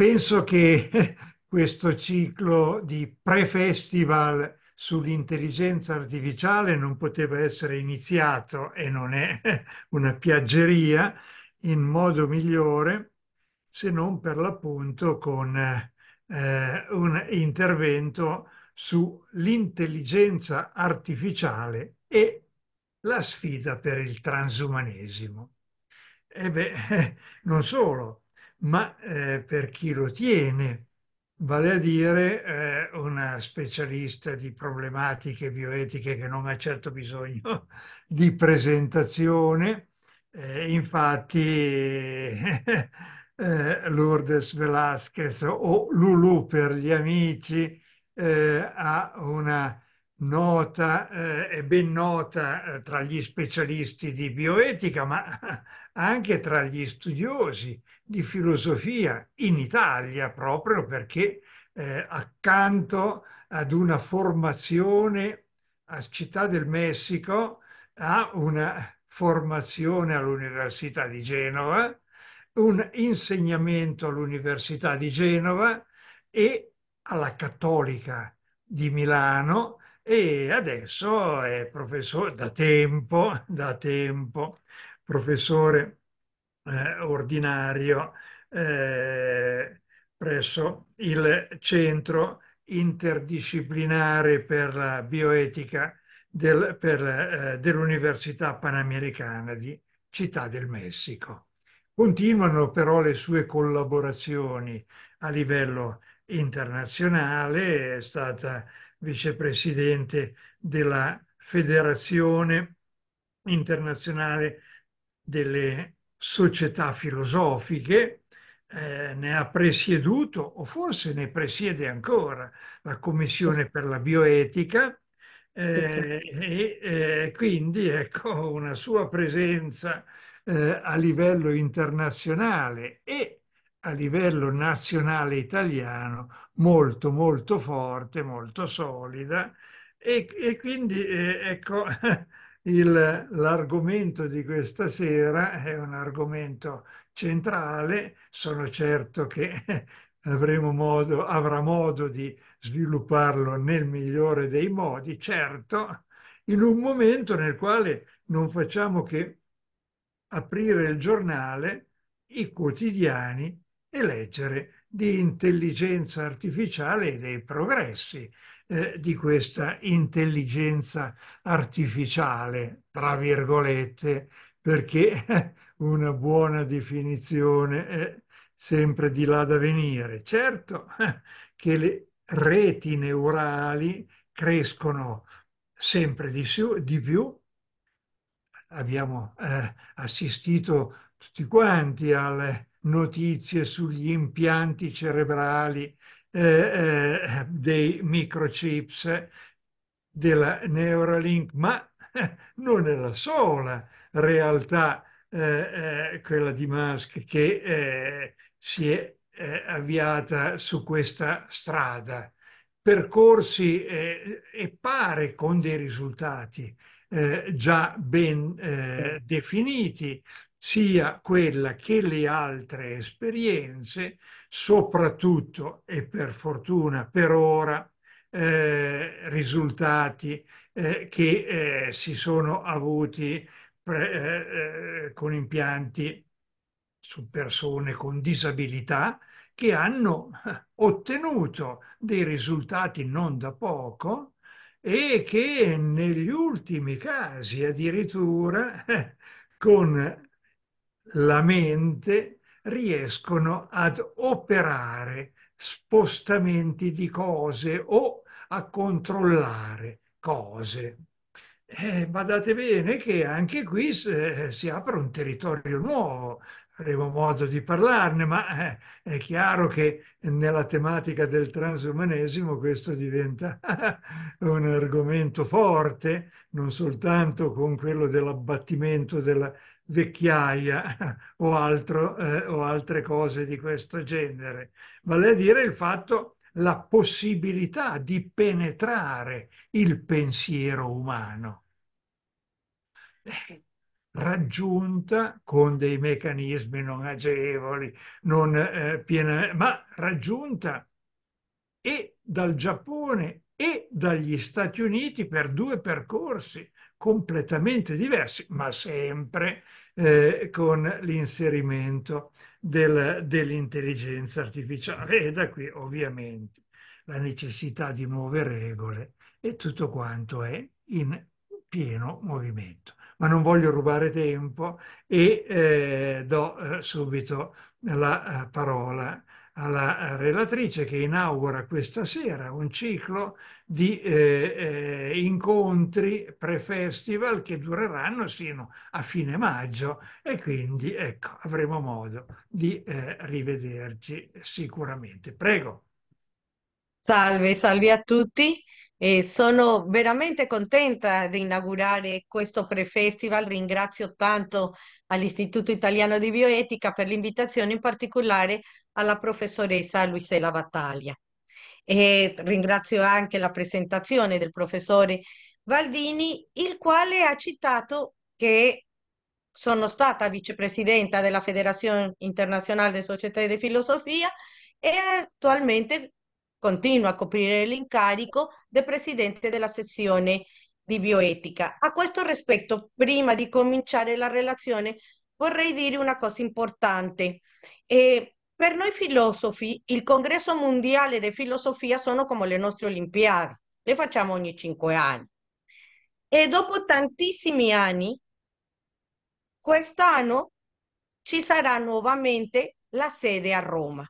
Penso che questo ciclo di pre-festival sull'intelligenza artificiale non poteva essere iniziato e non è una piaggeria in modo migliore se non per l'appunto con eh, un intervento sull'intelligenza artificiale e la sfida per il transumanesimo. E beh, non solo, ma eh, per chi lo tiene, vale a dire eh, una specialista di problematiche bioetiche che non ha certo bisogno di presentazione. Eh, infatti eh, Lourdes Velasquez o Lulu per gli amici eh, ha una nota, eh, ben nota eh, tra gli specialisti di bioetica, ma anche tra gli studiosi di filosofia in Italia, proprio perché eh, accanto ad una formazione a Città del Messico ha una formazione all'Università di Genova, un insegnamento all'Università di Genova e alla Cattolica di Milano, e adesso è professore da tempo, da tempo, professore eh, ordinario eh, presso il Centro Interdisciplinare per la Bioetica del, eh, dell'Università Panamericana di Città del Messico. Continuano però le sue collaborazioni a livello internazionale, è stata vicepresidente della Federazione Internazionale delle Società Filosofiche, eh, ne ha presieduto o forse ne presiede ancora la Commissione per la Bioetica eh, e eh, quindi ecco una sua presenza eh, a livello internazionale e a livello nazionale italiano molto molto forte, molto solida e, e quindi eh, ecco l'argomento di questa sera è un argomento centrale, sono certo che avremo modo, avrà modo di svilupparlo nel migliore dei modi, certo, in un momento nel quale non facciamo che aprire il giornale, i quotidiani e leggere di intelligenza artificiale e dei progressi eh, di questa intelligenza artificiale, tra virgolette, perché una buona definizione è sempre di là da venire. Certo che le reti neurali crescono sempre di, di più, abbiamo eh, assistito tutti quanti alle notizie sugli impianti cerebrali eh, eh, dei microchips della Neuralink, ma non è la sola realtà eh, eh quella di Musk che eh, si è avviata su questa strada percorsi eh, e pare con dei risultati eh, già ben eh, definiti sia quella che le altre esperienze, soprattutto e per fortuna per ora, eh, risultati eh, che eh, si sono avuti pre, eh, eh, con impianti su persone con disabilità che hanno ottenuto dei risultati non da poco e che negli ultimi casi addirittura con la mente riescono ad operare spostamenti di cose o a controllare cose. Eh, badate bene che anche qui eh, si apre un territorio nuovo, avremo modo di parlarne, ma eh, è chiaro che nella tematica del transumanesimo questo diventa un argomento forte, non soltanto con quello dell'abbattimento della vecchiaia o, altro, eh, o altre cose di questo genere, vale a dire il fatto la possibilità di penetrare il pensiero umano, eh, raggiunta con dei meccanismi non agevoli, non, eh, piena, ma raggiunta e dal Giappone e dagli Stati Uniti per due percorsi completamente diversi, ma sempre eh, con l'inserimento del, dell'intelligenza artificiale e da qui ovviamente la necessità di nuove regole e tutto quanto è in pieno movimento. Ma non voglio rubare tempo e eh, do eh, subito la eh, parola alla eh, relatrice che inaugura questa sera un ciclo di eh, eh, incontri pre-festival che dureranno sino a fine maggio e quindi ecco, avremo modo di eh, rivederci sicuramente. Prego. Salve, salve a tutti. Eh, sono veramente contenta di inaugurare questo pre-festival. Ringrazio tanto all'Istituto Italiano di Bioetica per l'invitazione, in particolare alla professoressa Luisella Battaglia. E ringrazio anche la presentazione del professore Valdini, il quale ha citato che sono stata vicepresidenta della Federazione Internazionale di Società di Filosofia e attualmente continua a coprire l'incarico di presidente della sezione di bioetica. A questo rispetto, prima di cominciare la relazione, vorrei dire una cosa importante. Eh, per noi filosofi, il congresso mondiale di filosofia sono come le nostre Olimpiadi, le facciamo ogni cinque anni. E dopo tantissimi anni, quest'anno ci sarà nuovamente la sede a Roma.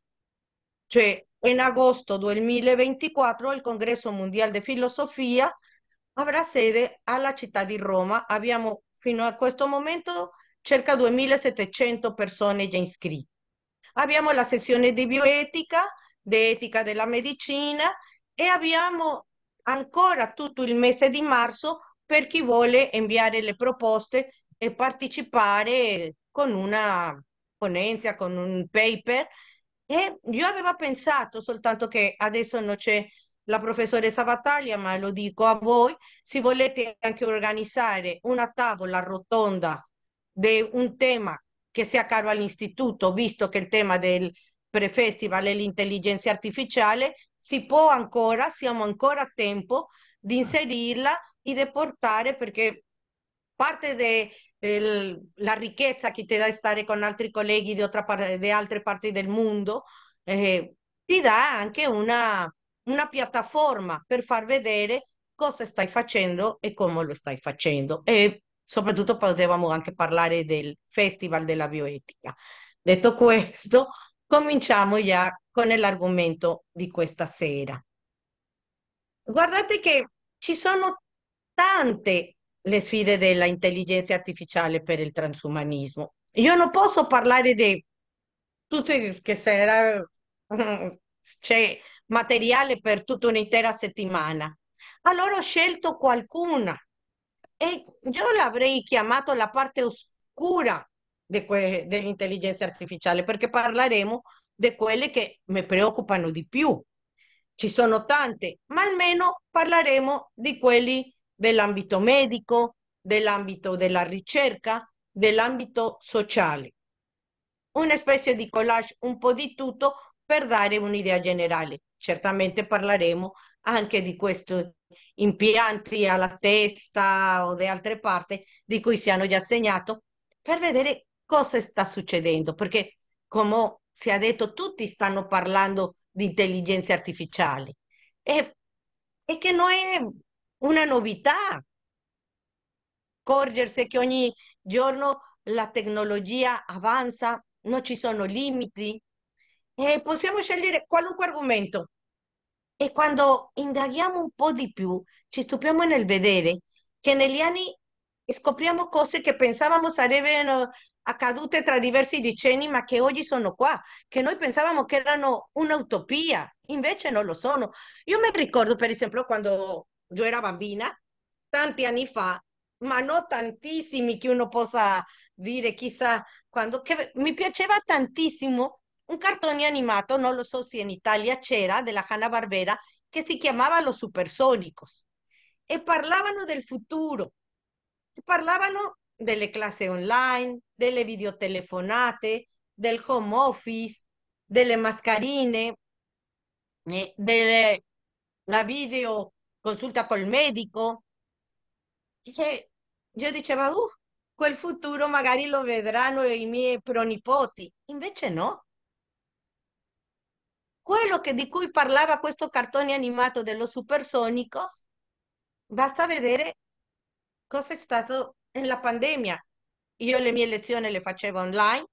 Cioè, en agosto 2024 il Congresso Mondiale di Filosofia avrà sede alla città di Roma. Abbiamo fino a questo momento circa 2.700 persone già iscritte. Abbiamo la sessione di bioetica, di etica della medicina e abbiamo ancora tutto il mese di marzo per chi vuole inviare le proposte e partecipare con una ponenza, con un paper e io avevo pensato soltanto che adesso non c'è la professoressa Battaglia, ma lo dico a voi, se volete anche organizzare una tavola rotonda di un tema che sia caro all'istituto, visto che il tema del prefestival è l'intelligenza artificiale, si può ancora, siamo ancora a tempo di inserirla e di portare, perché parte de, il, la ricchezza che ti da stare con altri colleghi di, par- di altre parti del mondo, eh, ti dà anche una, una piattaforma per far vedere cosa stai facendo e come lo stai facendo. E soprattutto potevamo anche parlare del Festival della Bioetica. Detto questo, cominciamo già con l'argomento di questa sera. Guardate che ci sono tante le sfide dell'intelligenza artificiale per il transumanismo. Io non posso parlare di tutto che sarà c'è materiale per tutta un'intera settimana. Allora ho scelto qualcuna e io l'avrei chiamato la parte oscura que- dell'intelligenza artificiale perché parleremo di quelle che mi preoccupano di più. Ci sono tante, ma almeno parleremo di quelli dell'ambito medico, dell'ambito della ricerca, dell'ambito sociale. Una specie di collage, un po' di tutto per dare un'idea generale. Certamente parleremo anche di questi impianti alla testa o di altre parti di cui si hanno già segnato per vedere cosa sta succedendo, perché come si è detto tutti stanno parlando di intelligenze artificiali e, e che non è una novità. Accorgersi che ogni giorno la tecnologia avanza, non ci sono limiti e possiamo scegliere qualunque argomento. E quando indaghiamo un po' di più, ci stupiamo nel vedere che negli anni scopriamo cose che pensavamo sarebbero accadute tra diversi decenni, ma che oggi sono qua, che noi pensavamo che erano un'utopia, invece non lo sono. Io mi ricordo, per esempio, quando yo era bambina, tanti anni fa, ma non tantissimi che uno possa dire quizá quando, che mi piaceva tantissimo un cartone animato, no lo so se in Italia de la Hanna Barbera, che si chiamava Los Supersónicos. e eh, parlavano del futuro, de delle clase online, delle videotelefonate, del home office, de delle eh, de la video consulta col medico. E io dicevo, uh, quel futuro magari lo vedranno i miei pronipoti. Invece no. Quello che, di cui parlava questo cartone animato dello Supersonicos, basta vedere cosa è stato nella pandemia. Io le mie lezioni le facevo online,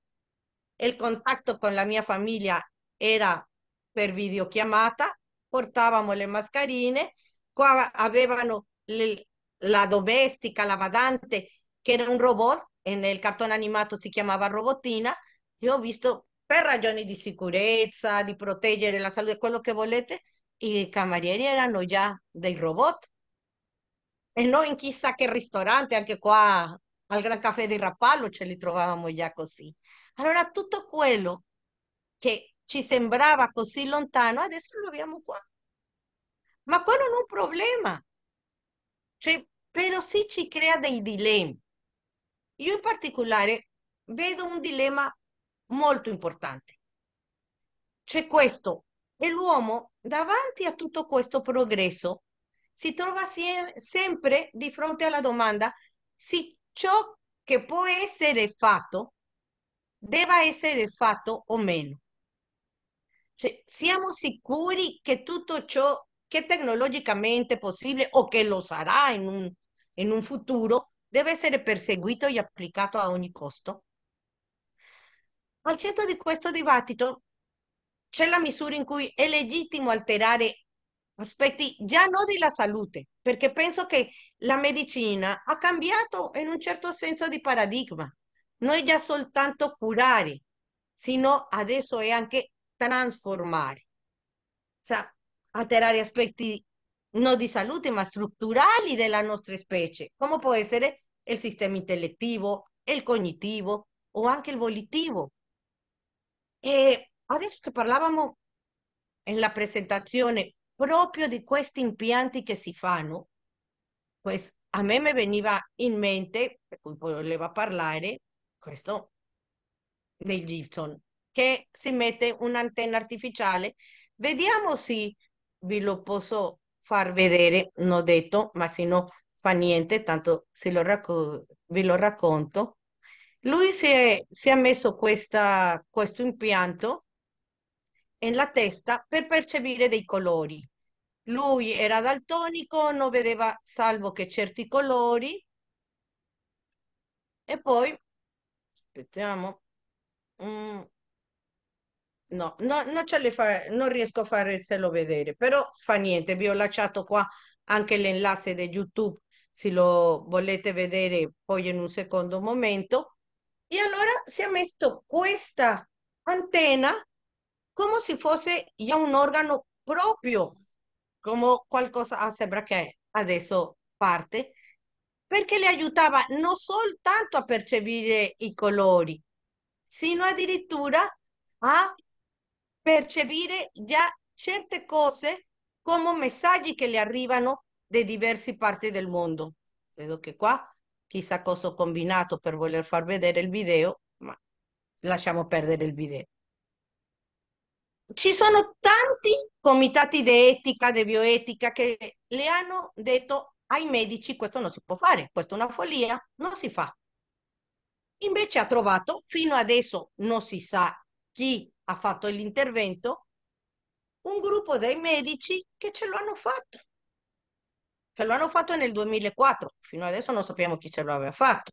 il contatto con la mia famiglia era per videochiamata, portavamo le mascherine Qua avevano le, la domestica, la badante, che era un robot, e nel cartone animato si chiamava Robotina. Io ho visto per ragioni di sicurezza, di proteggere la salute, quello che volete, i camerieri erano già dei robot. E non in chissà che ristorante, anche qua al Gran Caffè di Rapallo ce li trovavamo già così. Allora tutto quello che ci sembrava così lontano, adesso lo abbiamo qua ma quello non è un problema. Cioè, però sì ci crea dei dilemmi. Io in particolare vedo un dilemma molto importante. C'è questo, e l'uomo davanti a tutto questo progresso si trova se sempre di fronte alla domanda se ciò che può essere fatto debba essere fatto o meno. Cioè, siamo sicuri che tutto ciò que tecnológicamente possibile o che lo sarà in un, in un futuro, deve essere perseguito e applicato a ogni costo. Al centro di questo dibattito c'è la misura in cui è legittimo alterare aspetti già non della salute, perché penso che la medicina ha cambiato in un certo senso di paradigma. Non è già soltanto curare, sino adesso è anche trasformare. O sea, alterare aspetti non di salute ma strutturali della nostra specie, come può essere il sistema intellettivo, il cognitivo o anche il volitivo. E adesso che parlavamo nella presentazione proprio di questi impianti che si fanno, pues a me mi veniva in mente, per cui voleva parlare, questo del Gibson, che si mette un'antenna artificiale. Vediamo se vi lo posso far vedere, non detto, ma se no fa niente, tanto se lo vi lo racconto. Lui si è, si è messo questa, questo impianto nella testa per percepire dei colori. Lui era daltonico, non vedeva salvo che certi colori. E poi, aspettiamo, mm no, no, non, ce le fa, non riesco a farselo vedere, però fa niente, vi ho lasciato qua anche l'enlace di YouTube se lo volete vedere poi in un secondo momento. E allora si è messo questa antenna come se fosse già un organo proprio, come qualcosa, ah, sembra che adesso parte, perché le aiutava non soltanto a percepire i colori, sino addirittura a percepire già certe cose come messaggi che le arrivano da diverse parti del mondo. Vedo che qua chissà cosa ho combinato per voler far vedere il video, ma lasciamo perdere il video. Ci sono tanti comitati di etica, di bioetica, che le hanno detto ai medici questo non si può fare, questa è una follia, non si fa. Invece ha trovato, fino adesso non si sa chi ha fatto l'intervento, un gruppo dei medici che ce l'hanno fatto. Che lo hanno fatto nel 2004, fino adesso non sappiamo chi ce l'aveva fatto.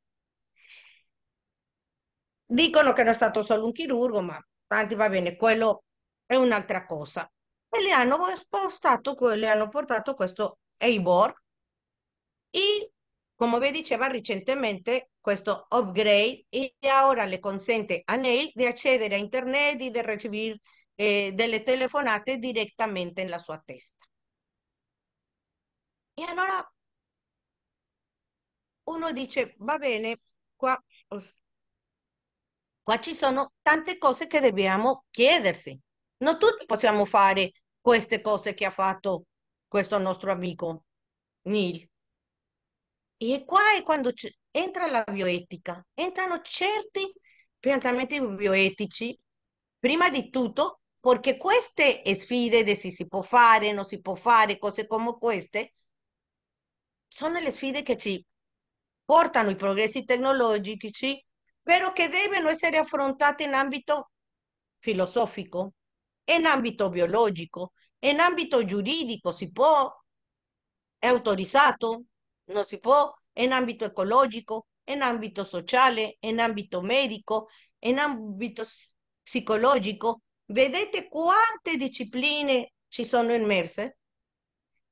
Dicono che non è stato solo un chirurgo, ma tanti va bene, quello è un'altra cosa. E le hanno spostato, le hanno portato questo Eibor e come vi diceva recentemente, questo upgrade e ora le consente a Neil di accedere a internet e di ricevere eh, delle telefonate direttamente nella sua testa. E allora uno dice, va bene, qua, qua ci sono tante cose che dobbiamo chiedersi. Non tutti possiamo fare queste cose che ha fatto questo nostro amico Neil. E qua è quando entra la bioetica, entrano certi piantamenti bioetici, prima di tutto perché queste sfide di se si può fare, non si può fare, cose come queste, sono le sfide che ci portano i progressi tecnologici, però che devono essere affrontate in ambito filosofico, in ambito biologico, in ambito giuridico, si può, è autorizzato, non si può in ambito ecologico, in ambito sociale, in ambito medico, in ambito psicologico. Vedete quante discipline ci sono immerse?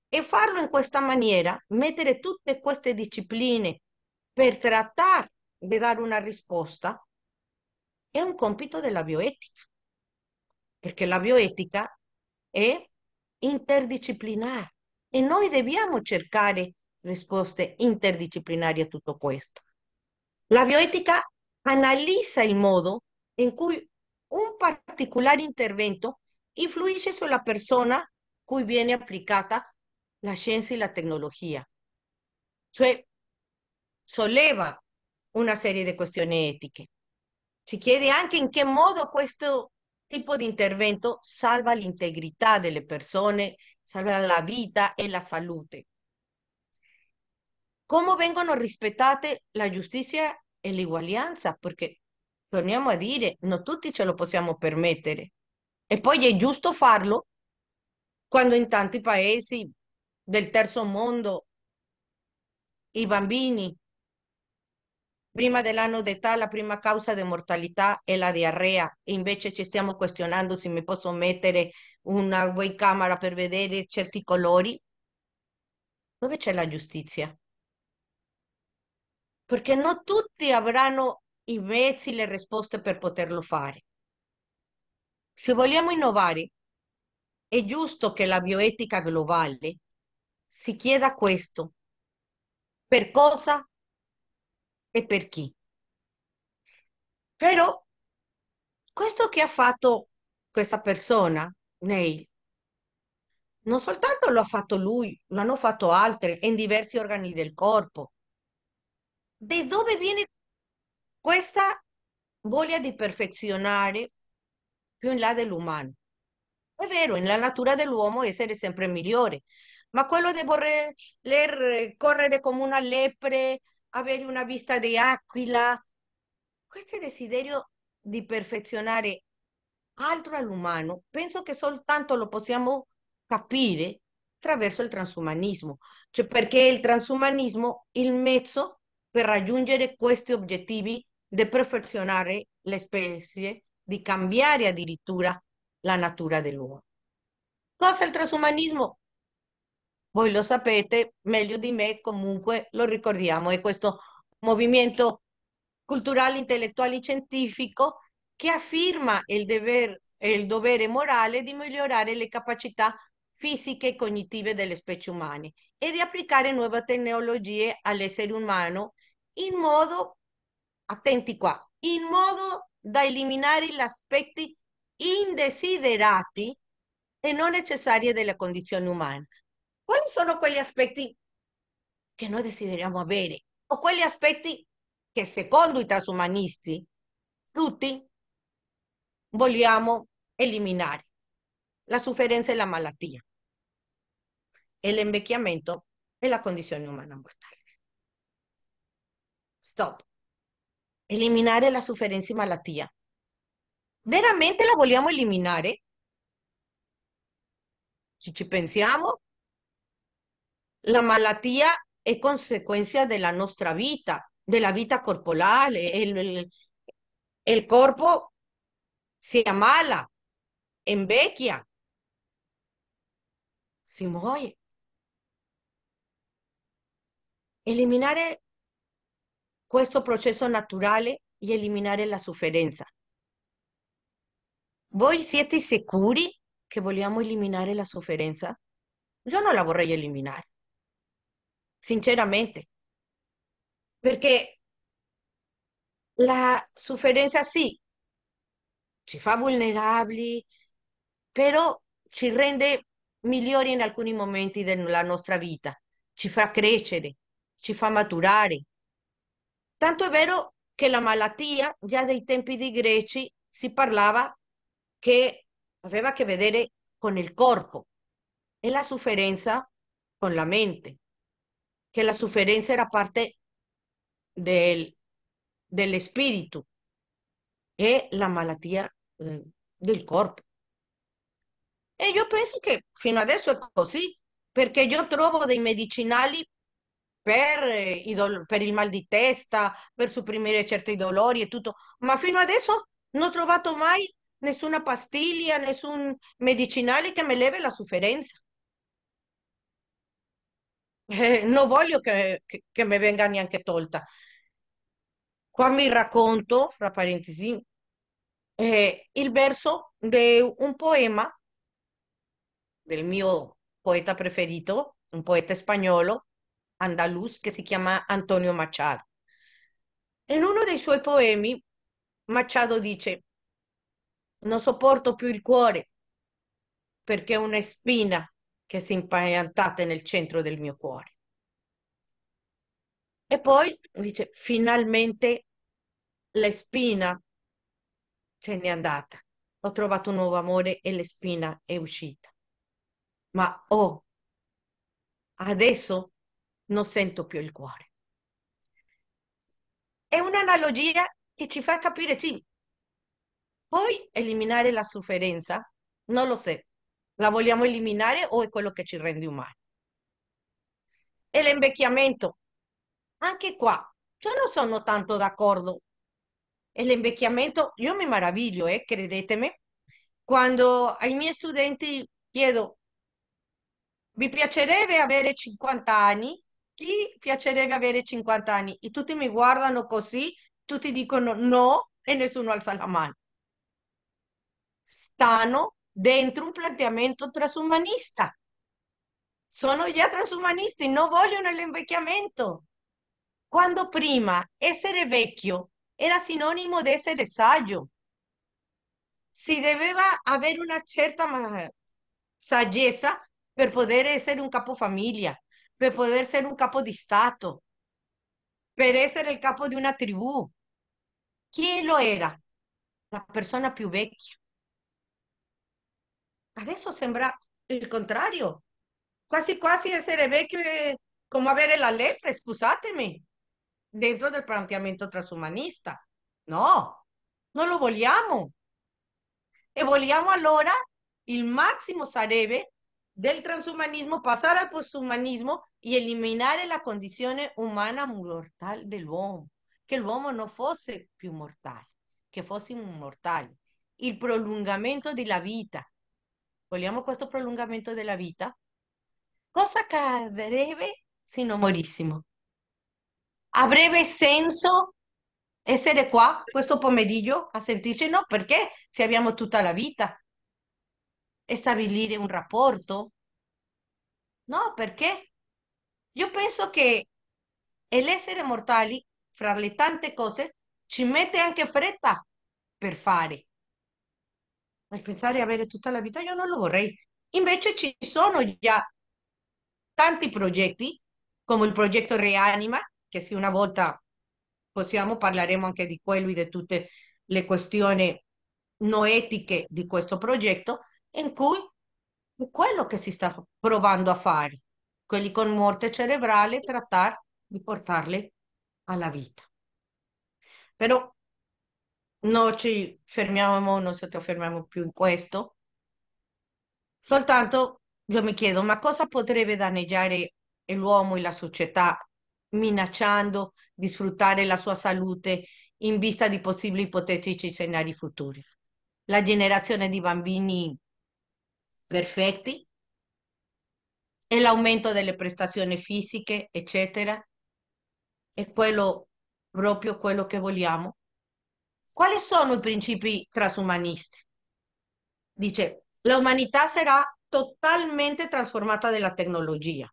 E farlo in questa maniera, mettere tutte queste discipline per trattare di dare una risposta, è un compito della bioetica, perché la bioetica è interdisciplinare e noi dobbiamo cercare respuesta interdisciplinaria a todo esto. La bioética analiza el modo en cui un particular intervento influye sobre la persona cui viene aplicada la ciencia y la tecnología. Cioè, solleva una serie de cuestiones éticas. Si quiere anche in che modo questo tipo de intervento salva la integridad de delle persone, salva la vida y la salud. come vengono rispettate la giustizia e l'uguaglianza, perché torniamo a dire, non tutti ce lo possiamo permettere. E poi è giusto farlo quando in tanti paesi del terzo mondo i bambini prima dell'anno d'età la prima causa di mortalità è la diarrea e invece ci stiamo questionando se mi posso mettere una webcamera per vedere certi colori. Dove c'è la giustizia? perché non tutti avranno i mezzi, e le risposte per poterlo fare. Se vogliamo innovare, è giusto che la bioetica globale si chieda questo. Per cosa e per chi? Però questo che ha fatto questa persona, Neil, non soltanto lo ha fatto lui, lo hanno fatto altri in diversi organi del corpo. ¿De dónde viene questa voglia di perfezionare eh, più in là dell'umano? È vero, la natura dell'uomo essere sempre migliore, ma quello di voler eh, correre come una lepre, avere una vista di aquila, questo desiderio di perfezionare eh, altro all'umano, penso che soltanto lo possiamo capire attraverso il transumanismo, cioè perché il transumanismo, il mezzo per raggiungere questi obiettivi di perfezionare le specie, di cambiare addirittura la natura dell'uomo. Cosa il trasumanismo? Voi lo sapete meglio di me, comunque lo ricordiamo, è questo movimento culturale, intellettuale e scientifico che afferma il, dever, il dovere morale di migliorare le capacità fisiche e cognitive delle specie umane e di applicare nuove tecnologie all'essere umano in modo, attenti qua, in modo da eliminare gli aspetti indesiderati e non necessari la condizione humana. Quali sono quegli aspetti que noi desideriamo avere o quegli aspetti che secondo i transumanisti tutti vogliamo eliminare? La sofferenza y la malattia, El l'invecchiamento y la condición humana mortal stop. Eliminar la y y malatía Veramente la vogliamo eliminare? ¿eh? Si si pensamos la malattia è de nuestra vida, vita, della vita vida El el cuerpo se si ammala, se si eliminar Eliminare eh, questo processo naturale e eliminare la sofferenza. Voi siete sicuri che vogliamo eliminare la sofferenza? Io non la vorrei eliminare, sinceramente, perché la sofferenza sì, ci fa vulnerabili, però ci rende migliori in alcuni momenti della nostra vita, ci fa crescere, ci fa maturare, Tanto es vero que la malattia già los tempi de greci si parlava che aveva que che vedere con el corpo e la suferencia con la mente, que la suferencia era parte del, del spirito e la malattia eh, del cuerpo. E eh, io penso che fino eso è così, perché io trovo dei medicinali per, eh, dolo- per il mal di testa, per supprimere certi dolori e tutto, ma fino adesso non ho trovato mai nessuna pastiglia, nessun medicinale che mi levi la sofferenza. Eh, non voglio che, che, che mi venga neanche tolta. Qua mi racconto, fra parentesi, eh, il verso di un poema del mio poeta preferito, un poeta spagnolo, andaluz che si chiama Antonio Machado. In uno dei suoi poemi Machado dice, non sopporto più il cuore perché è una spina che si è impiantata nel centro del mio cuore. E poi dice, finalmente la spina se n'è andata. Ho trovato un nuovo amore e la spina è uscita. Ma oh, adesso non sento più il cuore. È un'analogia che ci fa capire, sì, puoi eliminare la sofferenza, non lo so, la vogliamo eliminare o è quello che ci rende umani? E l'invecchiamento, anche qua, io non sono tanto d'accordo. E l'invecchiamento, io mi meraviglio, eh, credetemi, quando ai miei studenti chiedo, vi piacerebbe avere 50 anni? ti piacerebbe avere 50 anni? E tutti mi guardano così, tutti dicono no e nessuno alza la mano. Stanno dentro un planteamento transumanista. Sono già transumanisti, non vogliono l'invecchiamento. Quando prima essere vecchio era sinonimo di essere saggio. Si doveva avere una certa saggezza per poter essere un capofamiglia, de poder ser un capo distato Stato, per ser el capo de una tribu. ¿Quién lo era? La persona più vecchia. Adesso sembra il contrario. Quasi quasi essere vecchio como come avere la letra, scusatemi, dentro del planteamiento transhumanista. No, no lo vogliamo. E vogliamo allora, il massimo sarebbe del transhumanismo pasar al posthumanismo y eliminar la condición humana mortal del que no fuese no fosse più fuese inmortal. El prolongamiento de la vida. vita. Vogliamo prolongamiento de la vida? Cosa accadrebbe se sino morissimo? breve senso essere qua questo pomeriggio a sentirse? No, perché Si abbiamo tutta la vida. e stabilire un rapporto. No, perché? Io penso che l'essere mortali, fra le tante cose, ci mette anche fretta per fare. Ma pensare di avere tutta la vita io non lo vorrei. Invece ci sono già tanti progetti, come il progetto Reanima, che se una volta possiamo parleremo anche di quello e di tutte le questioni no etiche di questo progetto, in cui è quello che si sta provando a fare, quelli con morte cerebrale, trattare di portarli alla vita. Però non ci fermiamo, non fermiamo più in questo, soltanto io mi chiedo, ma cosa potrebbe danneggiare l'uomo e la società minacciando di sfruttare la sua salute in vista di possibili ipotetici scenari futuri? La generazione di bambini perfetti, e l'aumento delle prestazioni fisiche, eccetera. È quello proprio quello che vogliamo. Quali sono i principi trasumanisti? Dice, la umanità sarà totalmente trasformata dalla tecnologia.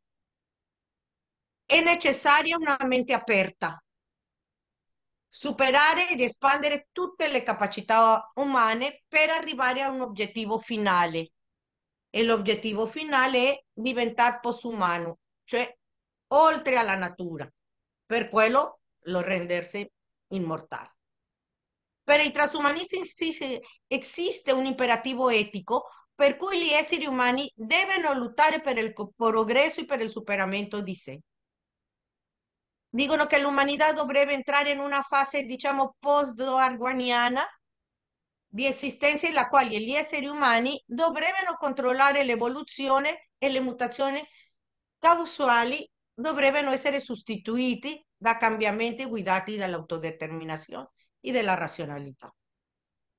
È necessaria una mente aperta, superare ed espandere tutte le capacità umane per arrivare a un obiettivo finale, objetivo objetivo final es diventare poshumano, umano, cioè oltre alla natura. Per quello lo rendersi immortale. Per i transumanisti existe un imperativo etico per cui gli esseri umani devono lottare per il progresso e per il superamento Dice. Dicen que la humanidad debe entrar en una fase, digamos, post-darwiniana, di esistenza in la quale gli esseri umani dovrebbero controllare l'evoluzione e le mutazioni causali dovrebbero essere sostituiti da cambiamenti guidati dall'autodeterminazione e dalla razionalità.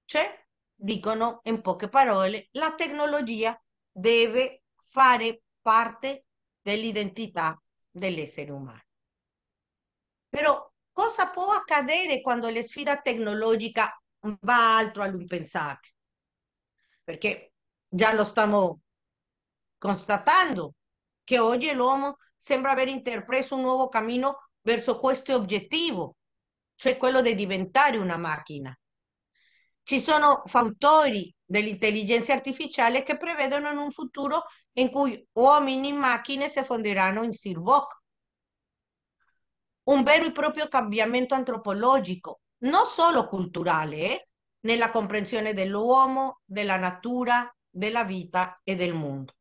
Cioè, dicono in poche parole, la tecnologia deve fare parte dell'identità dell'essere umano. Però cosa può accadere quando la sfida tecnologica va altro all'impensabile, perché già lo stiamo constatando che oggi l'uomo sembra aver intrapreso un nuovo cammino verso questo obiettivo, cioè quello di diventare una macchina. Ci sono fautori dell'intelligenza artificiale che prevedono in un futuro in cui uomini e macchine si fonderanno in sirvoc. Un vero e proprio cambiamento antropologico non solo culturale, eh, nella comprensione dell'uomo, della natura, della vita e del mondo.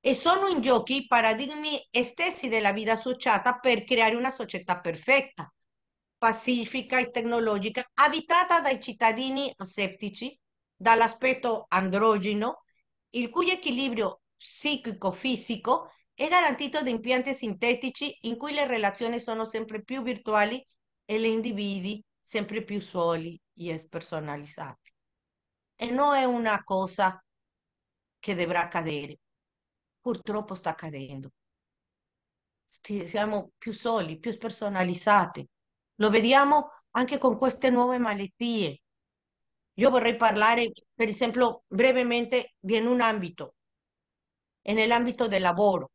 E sono in gioco i paradigmi stessi della vita associata per creare una società perfetta, pacifica e tecnologica, abitata dai cittadini asettici, dall'aspetto androgeno, il cui equilibrio psichico-fisico è garantito da impianti sintetici in cui le relazioni sono sempre più virtuali e individui sempre più soli y spersonalizzati. E non es una cosa che deberá accadere, purtroppo está accadendo. Siamo più soli, più spersonalizzati. Lo vediamo anche con queste nuove malattie. Io vorrei parlare, por ejemplo, brevemente di un ámbito. En el ámbito del lavoro.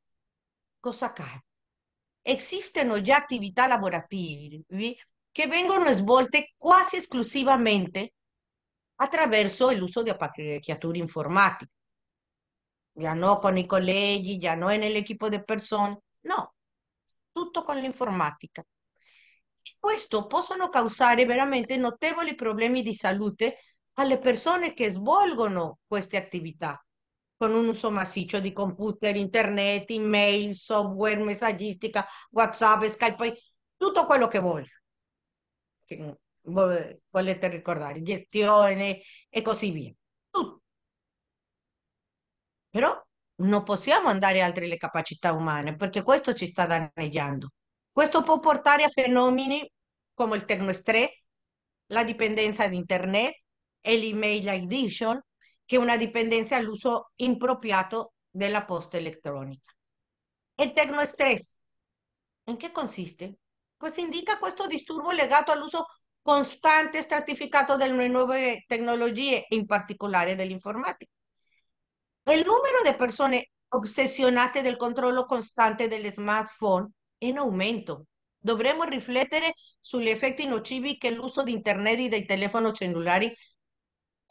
Cosa accade? esistono già attività lavorative che vengono svolte quasi esclusivamente attraverso l'uso di apparecchiature informatiche. Ya no con i colleghi, ya no nell'equipo di persone, no, tutto con l'informatica. Questo possono causare veramente notevoli problemi di salute eh, alle persone che svolgono queste attività con un uso massiccio di computer, internet, email, software, messaggistica, WhatsApp, Skype, tutto quello che voglio. Che volete ricordare, gestione e così via. Tutto. Però non possiamo andare oltre le capacità umane perché questo ci sta danneggiando. Questo può portare a fenomeni come il tecnostress, la dipendenza di internet, l'email addiction, que una dependencia al uso impropiado de la posta electrónica. ¿El tecnoestrés? ¿En qué consiste? Pues indica questo disturbo legato estratificado de las nuevas tecnologías, en particular in del informático. El número de personas obsesionadas del control constante del smartphone en Debemos aumento. sobre riflettere efecto effetti que el uso de internet y de teléfonos celulares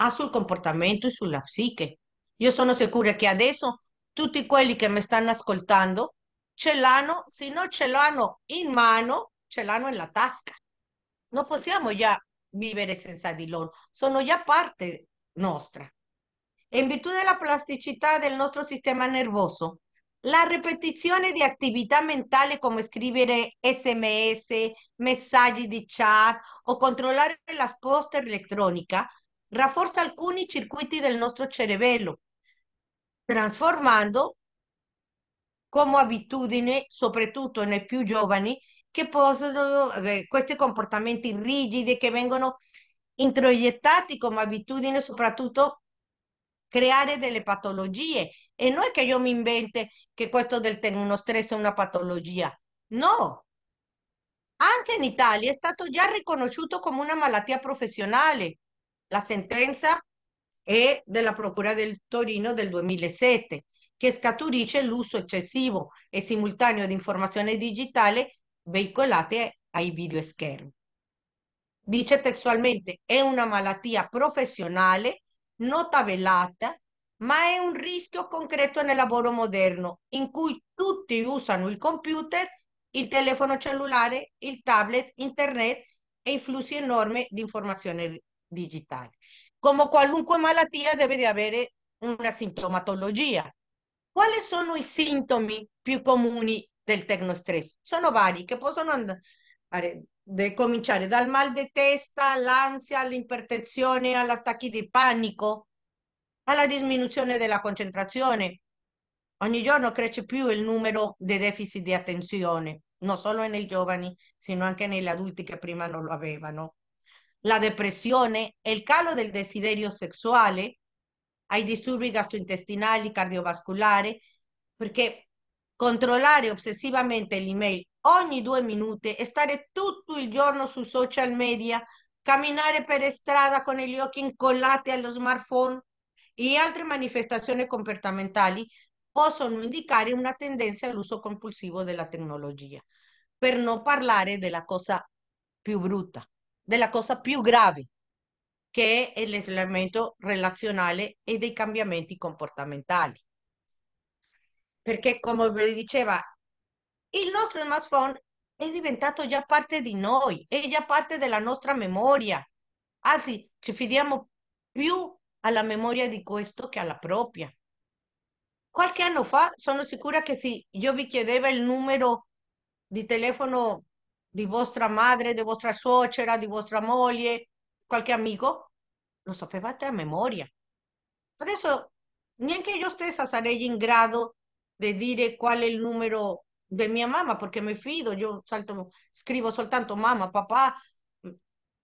a su comportamiento y su la psique. yo se sé se adesso tutti quelli che me stanno ascoltando están si si non no in mano, celano en la tasca. No podemos pues ya vivir senza di Son ya parte nuestra. En virtud de la plasticidad del nuestro sistema nervoso, la repetición de actividad mentales como escribir sms, mensajes de chat o controlar las poste electrónicas, rafforza alcuni circuiti del nostro cerebello, trasformando come abitudine, soprattutto nei più giovani, che possono eh, questi comportamenti rigidi che vengono introiettati come abitudine, soprattutto creare delle patologie. E non è che io mi invente che questo del uno stress è una patologia. No, anche in Italia è stato già riconosciuto come una malattia professionale la sentenza è della Procura del Torino del 2007 che scaturisce l'uso eccessivo e simultaneo di informazione digitale veicolate ai videoschermi. Dice testualmente è una malattia professionale non tabellata ma è un rischio concreto nel lavoro moderno in cui tutti usano il computer, il telefono cellulare, il tablet, internet e i flussi enormi di informazione digitale. Como qualunque malattia deve di avere eh, una sintomatologia. Quali sono i sintomi più comuni del tecnostress? Sono vari che possono andare, de, cominciare dal mal di testa, all'ansia, all'impertensione, all'attacchi di panico, alla diminuzione della concentrazione. Ogni giorno cresce più il numero di deficit di attenzione, non solo nei giovani, sino anche negli adulti che prima non lo avevano. la depresión, el calo del desiderio sessuale, ai disturbi cardiovasculares, porque perché obsesivamente el email, ogni due minuti, e stare tutto il giorno su social media, camminare per strada con el occhi incollati allo smartphone e altre manifestazioni comportamentali possono indicare una al uso compulsivo della tecnologia, per non parlare la cosa più brutta, della cosa più grave, che è l'isolamento relazionale e dei cambiamenti comportamentali. Perché, come vi diceva, il nostro smartphone è diventato già parte di noi, è già parte della nostra memoria. Anzi, ci fidiamo più alla memoria di questo che alla propria. Qualche anno fa sono sicura che se io vi chiedeva il numero di telefono di vostra madre, di vostra suocera, di vostra moglie, qualche amico, lo sapevate a memoria. Adesso neanche io stessa sarei in grado di dire qual è il numero di mia mamma perché mi fido, io salto, scrivo soltanto mamma, papà,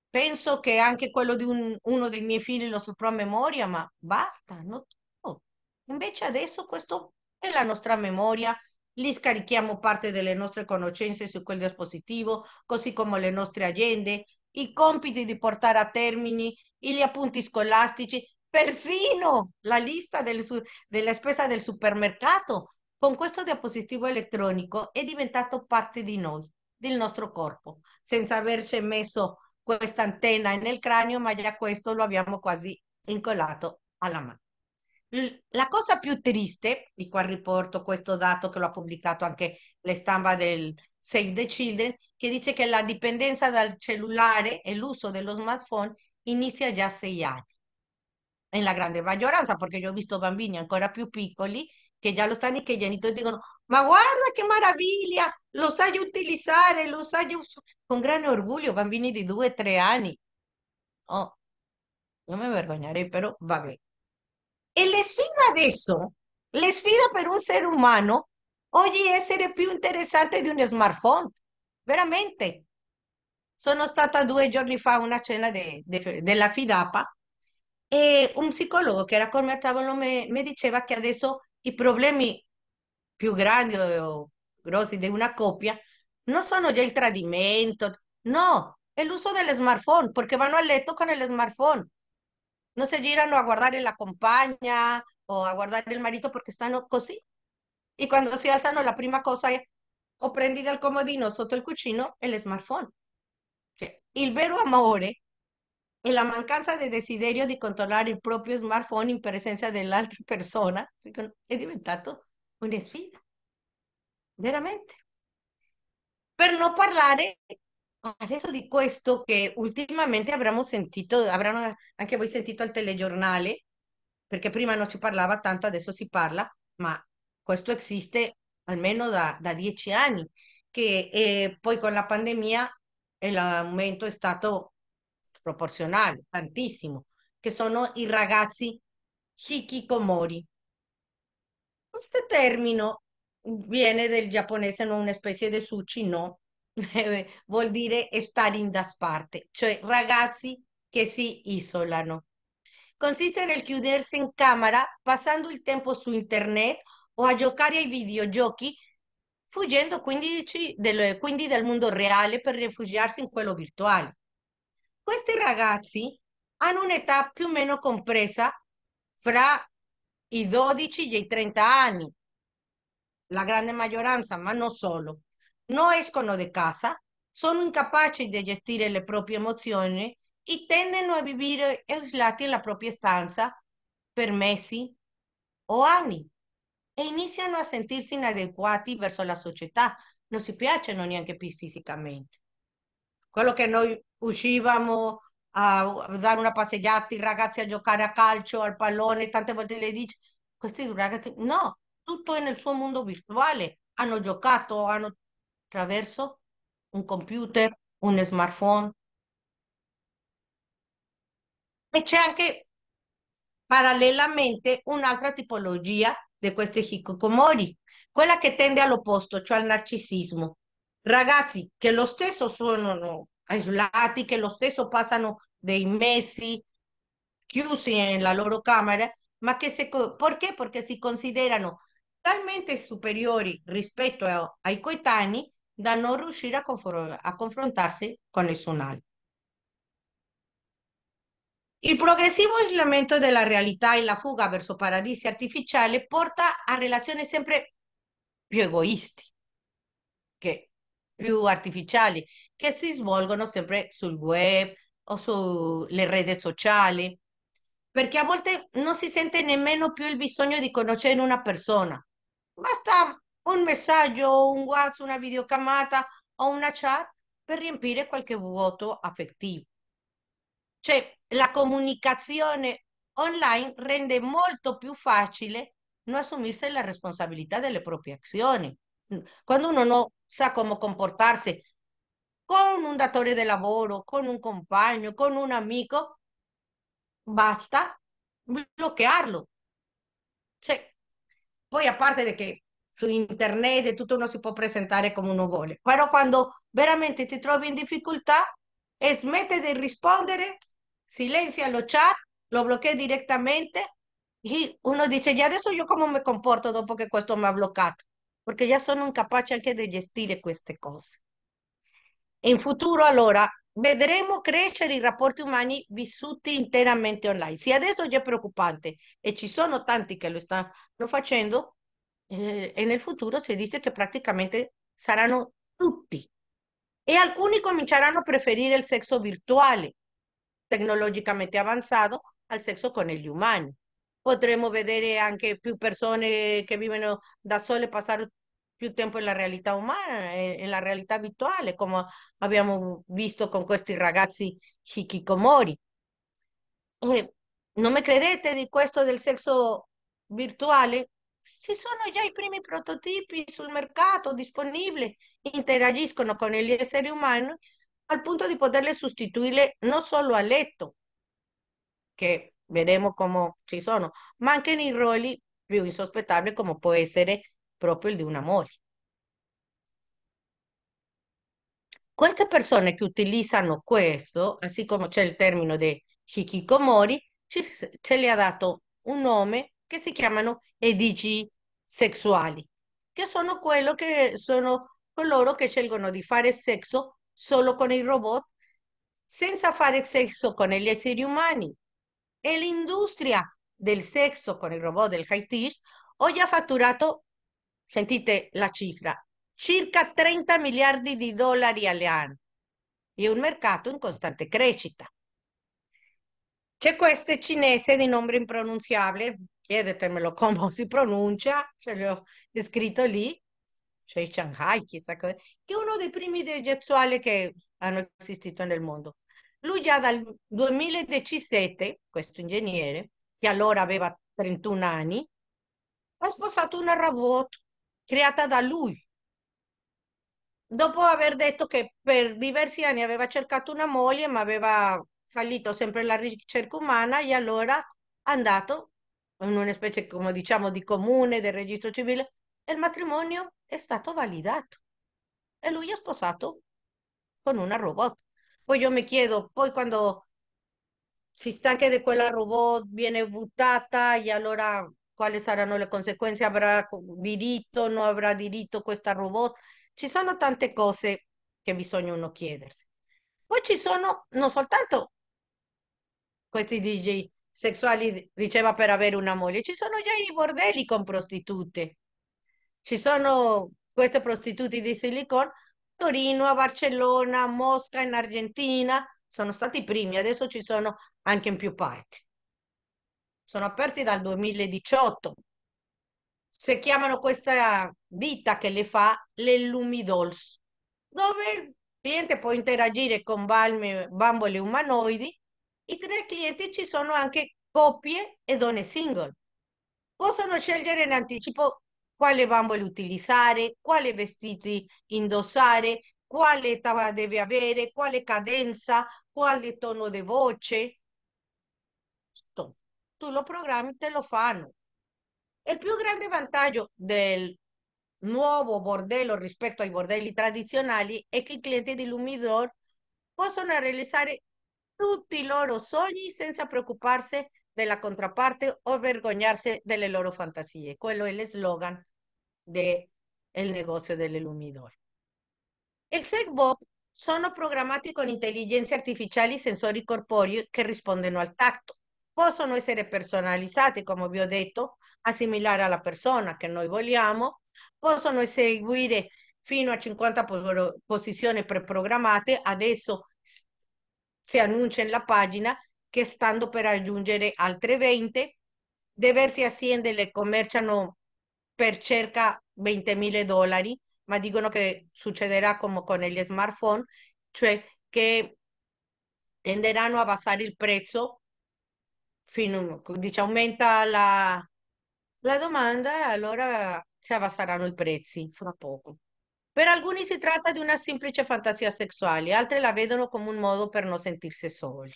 penso che anche quello di un, uno dei miei figli lo saprò a memoria, ma basta, no? Oh, invece adesso questo è la nostra memoria, Lì scarichiamo parte delle nostre conoscenze su quel dispositivo, così come le nostre agende, i compiti di portare a termine, gli appunti scolastici, persino la lista del della spesa del supermercato. Con questo dispositivo elettronico è diventato parte di noi, del nostro corpo, senza averci messo questa antenna nel cranio, ma già questo lo abbiamo quasi incollato alla mano. La cosa più triste, di qua riporto questo dato che lo ha pubblicato anche la stampa del Save the Children, che dice che la dipendenza dal cellulare e l'uso dello smartphone inizia già a sei anni. In la grande maggioranza, perché io ho visto bambini ancora più piccoli che già lo stanno e che i genitori dicono ma guarda che meraviglia, lo sai utilizzare, lo sai usare. Con grande orgoglio, bambini di due o tre anni. Oh, non mi vergognerei, però va bene. El esfina de eso, el esfida para un ser humano, oye, ese é más interesante de un smartphone, veramente. Sono stata due giorni fa una cena de, de, Fidapa e un psicologo que era con me a tavolo mi, mi diceva che adesso i problemi più grandi o grossi de una copia no sono già il tradimento, no, el uso del smartphone, porque van a letto con el smartphone no se giran o a guardar la compañía o a guardar el marito están no così. Pues cuando se alzan o la prima cosa es o prendi el comodino sotto el cucino el smartphone. El il vero amore è la mancanza de desiderio de controlar el propio smartphone en de la otra persona es diventato una sfida. Veramente. Per non parlare ¿eh? adesso di questo che ultimamente abbiamo sentito, habrán anche voi sentito al telegiornale, porque prima non se parlava tanto, adesso si parla, ma questo pues existe almeno da, da dieci anni, che eh, poi pues con la pandemia l'aumento è stato proporzionale, tantissimo, che sono i ragazzi hikikomori. Este término viene del japonés en una especie de sushi, no, Eh, vuol dire stare in disparte, cioè ragazzi che si isolano. Consiste nel chiudersi in camera passando il tempo su internet o a giocare ai videogiochi, fuggendo quindi, del, quindi dal mondo reale per rifugiarsi in quello virtuale. Questi ragazzi hanno un'età più o meno compresa fra i 12 e i 30 anni, la grande maggioranza, ma non solo non escono di casa, sono incapaci di gestire le proprie emozioni e tendono a vivere isolati nella propria stanza per mesi o anni e iniziano a sentirsi inadeguati verso la società, non si piacciono neanche più fisicamente. Quello che noi uscivamo a dare una passeggiata, i ragazzi a giocare a calcio, al pallone, tante volte le dice, questi ragazzi, no, tutto è nel suo mondo virtuale, hanno giocato, hanno traverso, un computer, un smartphone. c'è anche parallelamente un'altra tipologia de questi hikikomori, quella che tende all'opposto, cioè al narcisismo. Ragazzi che lo stesso sono isolati, che lo stesso passano dei mesi chiusi nella loro camera, ma che se, perché? Perché si considerano talmente superiori rispetto ai coetanei da non riuscire a, confron a confrontarsi con nessun altro. Il progressivo aislamento della realtà e la fuga verso paradisi artificiali porta a relazioni sempre più egoisti, che, più artificiali, che si svolgono sempre sul web o sulle reti sociali, perché a volte non si sente nemmeno più il bisogno di conoscere una persona. Basta un messaggio, un WhatsApp, una videochiamata o una chat per riempire qualche vuoto affettivo. Cioè, la comunicazione online rende molto più facile non assumersi la responsabilità delle proprie azioni. Quando uno non sa come comportarsi con un datore di lavoro, con un compagno, con un amico, basta bloquearlo. Cioè, poi a parte che su internet e tutto uno si può presentare come uno vuole. Però quando veramente ti trovi in difficoltà, smette di rispondere, silenzia lo chat, lo blocchi direttamente e uno dice, e adesso io come mi comporto dopo che questo mi ha bloccato? Perché già sono incapace anche di gestire queste cose. In futuro allora vedremo crescere i rapporti umani vissuti interamente online. Se adesso già è preoccupante e ci sono tanti che lo stanno facendo, Eh, en el futuro se dice que prácticamente serán tutti. y algunos comenzarán a preferir el sexo virtual tecnológicamente avanzado al sexo con el humano podremos vedere anche più persone che vivono da sole tiempo più la realidad humana eh, en la realidad virtual como abbiamo visto con estos ragazzi hikikomori. Eh, no me mi credete di questo del sexo virtuale? Ci sono già i primi prototipi sul mercato disponibili, interagiscono con gli esseri umani al punto di poterle sostituire non solo a letto, che vedremo come ci sono, ma anche nei ruoli più insospettabili come può essere proprio il di una moglie. Queste persone che utilizzano questo, così come c'è il termine di hikikomori, ce le ha dato un nome che si chiamano edici sessuali, che sono, quello che sono coloro che scelgono di fare sesso solo con i robot senza fare sesso con gli esseri umani. E l'industria del sesso con i robot del high oggi ha fatturato, sentite la cifra, circa 30 miliardi di dollari all'anno e un mercato in costante crescita. C'è questo cinese di nome impronunciabile, chiedetemelo come si pronuncia, ce l'ho scritto lì, cioè Shanghai, chissà cosa, che è uno dei primi gestuali che hanno esistito nel mondo. Lui già dal 2017, questo ingegnere, che allora aveva 31 anni, ha sposato una robot creata da lui. Dopo aver detto che per diversi anni aveva cercato una moglie, ma aveva fallito sempre la ricerca umana, e allora è andato in una specie, come diciamo, di comune del registro civile, e il matrimonio è stato validato. E lui è sposato con una robot. Poi io mi chiedo, poi quando si stanca di quella robot, viene buttata e allora quali saranno le conseguenze? Avrà diritto, non avrà diritto questa robot? Ci sono tante cose che bisogna uno chiedersi. Poi ci sono non soltanto questi DJ, sessuali diceva per avere una moglie, ci sono già i bordelli con prostitute. Ci sono queste prostitute di silicone a Torino, a Barcellona, a Mosca, in Argentina, sono stati i primi, adesso ci sono anche in più parti. Sono aperti dal 2018. Si chiamano questa ditta che le fa le Lumidols, dove il cliente può interagire con bambole umanoidi i tre clienti ci sono anche coppie e donne single. Possono scegliere in anticipo quale bambole utilizzare, quale vestiti indossare, quale età deve avere, quale cadenza, quale tono di voce. Sto. Tu lo programmi, e te lo fanno. Il più grande vantaggio del nuovo bordello rispetto ai bordelli tradizionali è che i clienti di Lumidor possono realizzare tutti loro sogni senza de la contraparte o vergognarse delle loro fantasie. Quello el negocio del negozio El Il segbo sono programmati con inteligencia artificial y sensori corporei que responden al tacto. Possono essere personalizzati, como vi ho detto, la la persona que noi vogliamo, possono eseguire eh, fino a 50 posizioni preprogrammate, adesso si annuncia en la página que stando per aggiungere altre 20, Deversi aziende le commerciano per circa 20.000 dollari, ma dicono che succederà come con gli smartphone, cioè che tenderanno a abbassare il prezzo fino a dice, aumenta la, la domanda allora si abbasseranno i prezzi fra poco. Per alcuni si tratta di una semplice fantasia sessuale, altri la vedono come un modo per non sentirsi soli.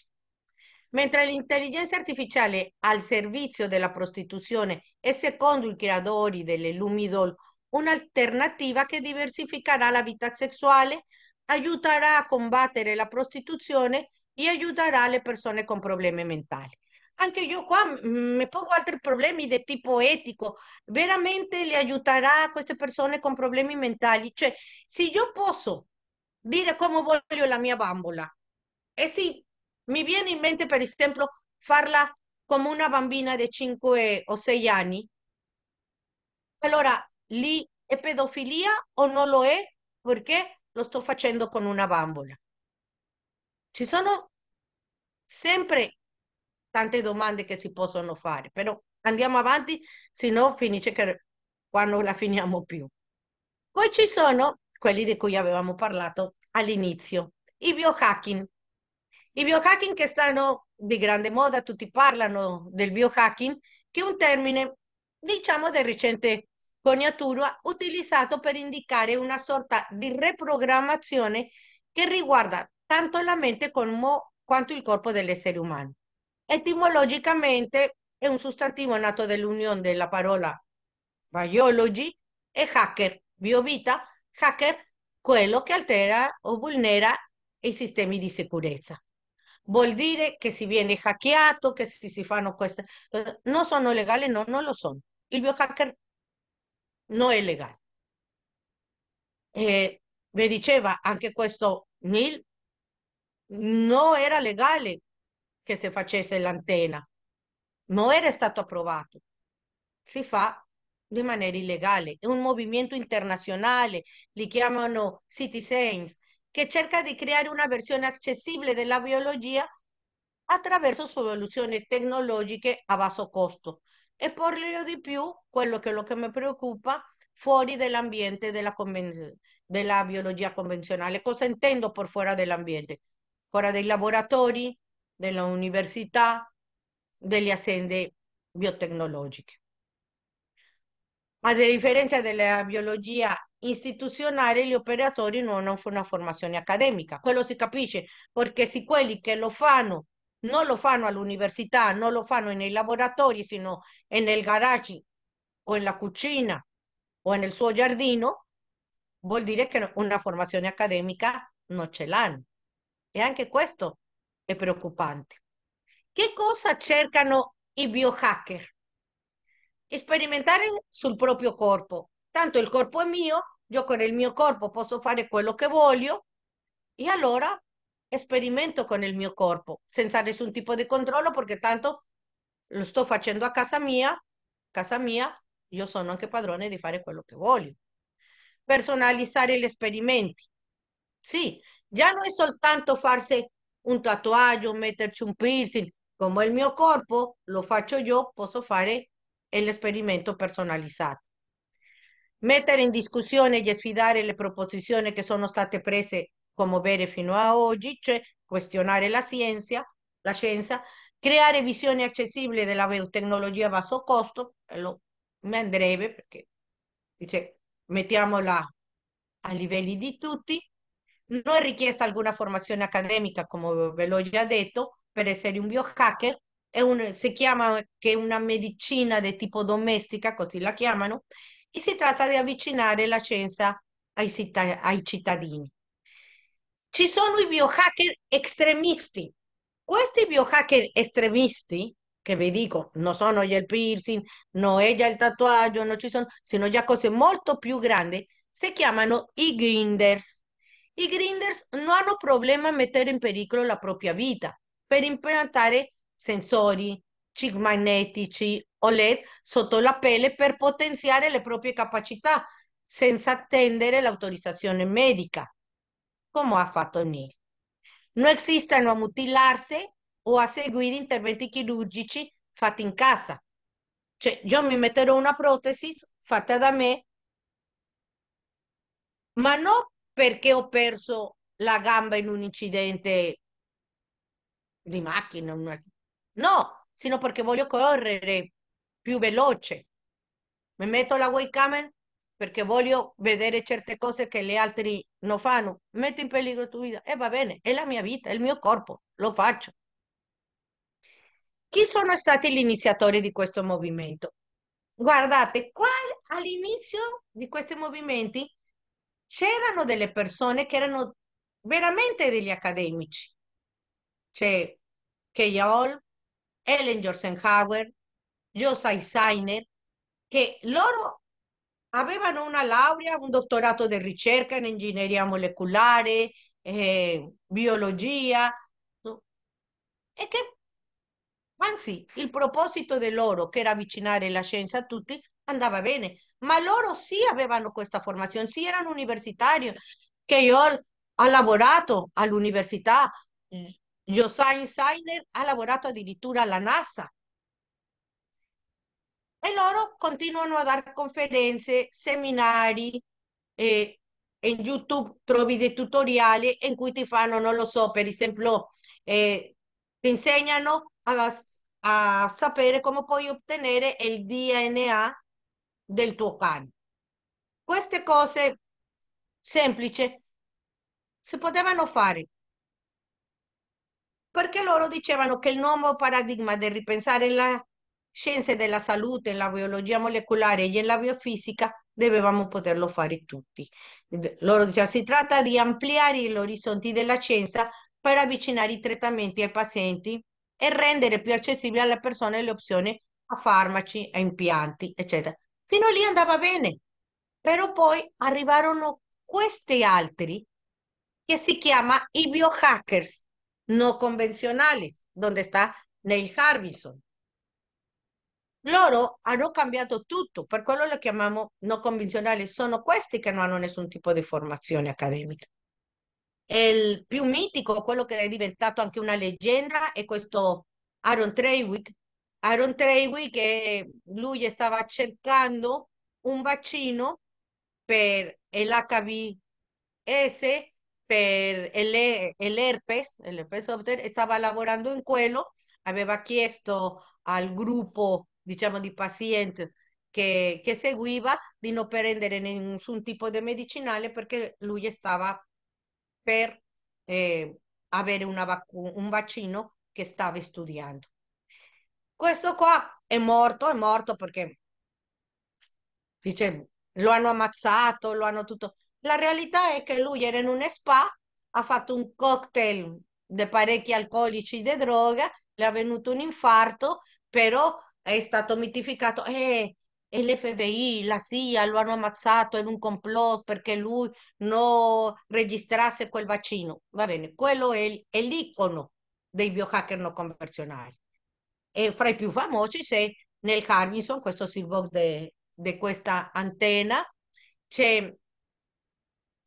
Mentre l'intelligenza artificiale al servizio della prostituzione è secondo i creatori dell'Illumidol un'alternativa che diversificherà la vita sessuale, aiuterà a combattere la prostituzione e aiuterà le persone con problemi mentali anche io qua mi pongo altri problemi di tipo etico, veramente le aiuterà a queste persone con problemi mentali? Cioè, se io posso dire come voglio la mia bambola e sì, mi viene in mente per esempio farla come una bambina di 5 o 6 anni, allora lì è pedofilia o non lo è perché lo sto facendo con una bambola? Ci sono sempre tante domande che si possono fare, però andiamo avanti, se no finisce che qua non la finiamo più. Poi ci sono quelli di cui avevamo parlato all'inizio, i biohacking. I biohacking che stanno di grande moda, tutti parlano del biohacking, che è un termine, diciamo, di recente coniatura utilizzato per indicare una sorta di riprogrammazione che riguarda tanto la mente quanto il corpo dell'essere umano. Etimológicamente, es un sustantivo nato de la unión de la parola biology e hacker, biovita, hacker, quello que altera o vulnera i sistema de sicurezza. Vol dire que si viene hackeado, que si, si fanno queste... no sono legales, No, no lo son. El biohacker no es legal. Eh, Me diceva anche questo Neil, no era legal. che si facesse l'antenna. non era stato approvato. Si fa di maniera illegale, è un movimento internazionale, li chiamano citizens, che cerca di creare una versione accessibile della biologia attraverso soluzioni tecnologiche a basso costo. E porlo di più, quello che, lo che mi preoccupa, fuori dell'ambiente della, della biologia convenzionale. Cosa intendo per fuori dell'ambiente? Fuori dei laboratori, delle università, delle aziende biotecnologiche. A differenza della biologia istituzionale, gli operatori non hanno una formazione accademica. Quello si capisce perché se quelli che lo fanno non lo fanno all'università, non lo fanno nei laboratori, sino nel garage o nella cucina o nel suo giardino, vuol dire che una formazione accademica non ce l'hanno. E anche questo es preocupante. ¿Qué cosa cercano i biohacker? en su propio cuerpo. Tanto el cuerpo es mío, yo con el mio cuerpo puedo fare quello que voglio y ahora experimento con el mio corpo senza un tipo de control porque tanto lo estoy haciendo a casa mía, casa mía, yo sono anche padrone de fare quello che voglio. Personalizar el experimento. Sí, ya no es soltanto farse un tatuaggio, metterci un piercing, come il mio corpo lo faccio io, posso fare l'esperimento personalizzato. Mettere in discussione e sfidare le proposizioni che sono state prese come vere fino a oggi, cioè questionare la scienza, la scienza creare visione accessibile della biotecnologia a basso costo, lo, mi andrebbe perché dice, mettiamola a livelli di tutti, non è richiesta alcuna formazione accademica, come ve l'ho già detto, per essere un biohacker. Un, si chiama che una medicina di tipo domestica, così la chiamano, e si tratta di avvicinare la scienza ai, città, ai cittadini. Ci sono i biohacker estremisti. Questi biohacker estremisti che vi dico, non sono già il piercing, non è già il tatuaggio, non ci sono, sono già cose molto più grandi, si chiamano i grinders. I grinders non hanno problema a mettere in pericolo la propria vita per impiantare eh, sensori, chip magnetici o LED sotto la pelle per potenziare le proprie capacità senza attendere l'autorizzazione medica, come ha fatto Nick. Non esistono a mutilarsi o a seguire interventi chirurgici fatti in casa. Cioè, io mi metterò una protesi fatta da me, ma non perché ho perso la gamba in un incidente di macchina. Una... No, sino perché voglio correre più veloce. Mi metto la webcam perché voglio vedere certe cose che gli altri non fanno. Metto in pericolo tua vita. E eh, va bene, è la mia vita, è il mio corpo, lo faccio. Chi sono stati gli iniziatori di questo movimento? Guardate, qua all'inizio di questi movimenti c'erano delle persone che erano veramente degli accademici. C'è Keia Hall, Ellen Jorsenhauer, Josai Sainer, che loro avevano una laurea, un dottorato di ricerca in ingegneria molecolare, eh, biologia, no? e che anzi il proposito di loro, che era avvicinare la scienza a tutti, andava bene. Maloro sì formación questa formazione, sì que yo che io ho lavorato all'università, Josain insider ha lavorato addirittura la NASA. E loro continuano a dar conferenze, seminari, eh, en YouTube trovi dei en in cui ti lo so, per esempio, eh, ti insegnano a, a cómo come obtener el il DNA del tuo cane. Queste cose semplici si potevano fare perché loro dicevano che il nuovo paradigma del ripensare la scienza della salute, la biologia molecolare e la biofisica dovevamo poterlo fare tutti. Loro dicevano si tratta di ampliare gli orizzonti della scienza per avvicinare i trattamenti ai pazienti e rendere più accessibili alle persone le opzioni a farmaci, a impianti, eccetera. Fino lì andava bene, però poi arrivarono questi altri che si chiama i biohackers no convenzionali, dove sta Neil Harbison. Loro hanno cambiato tutto, per quello lo chiamiamo no convenzionali, sono questi che non hanno nessun tipo di formazione accademica. Il più mitico, quello che è diventato anche una leggenda, è questo Aaron Treywick, Aaron Trewi que lui estaba cercando un vaccino per ese, per e, el herpes, el estaba laborando en quello, había chiesto al gruppo diciamo, di pazienti che, che seguiva di non prendere nessun tipo di medicinale perché lui estaba per eh, avere una un vaccino che stava studiando. Questo qua è morto, è morto perché dice lo hanno ammazzato, lo hanno tutto. La realtà è che lui era in un spa, ha fatto un cocktail di parecchi alcolici di droga, le è venuto un infarto, però è stato mitificato. Eh, e l'FBI, la CIA lo hanno ammazzato in un complotto perché lui non registrasse quel vaccino. Va bene, quello è, l'icono dei biohacker non conversazionali e fra i più famosi c'è nel Carnison, questo silbo di questa antenna, c'è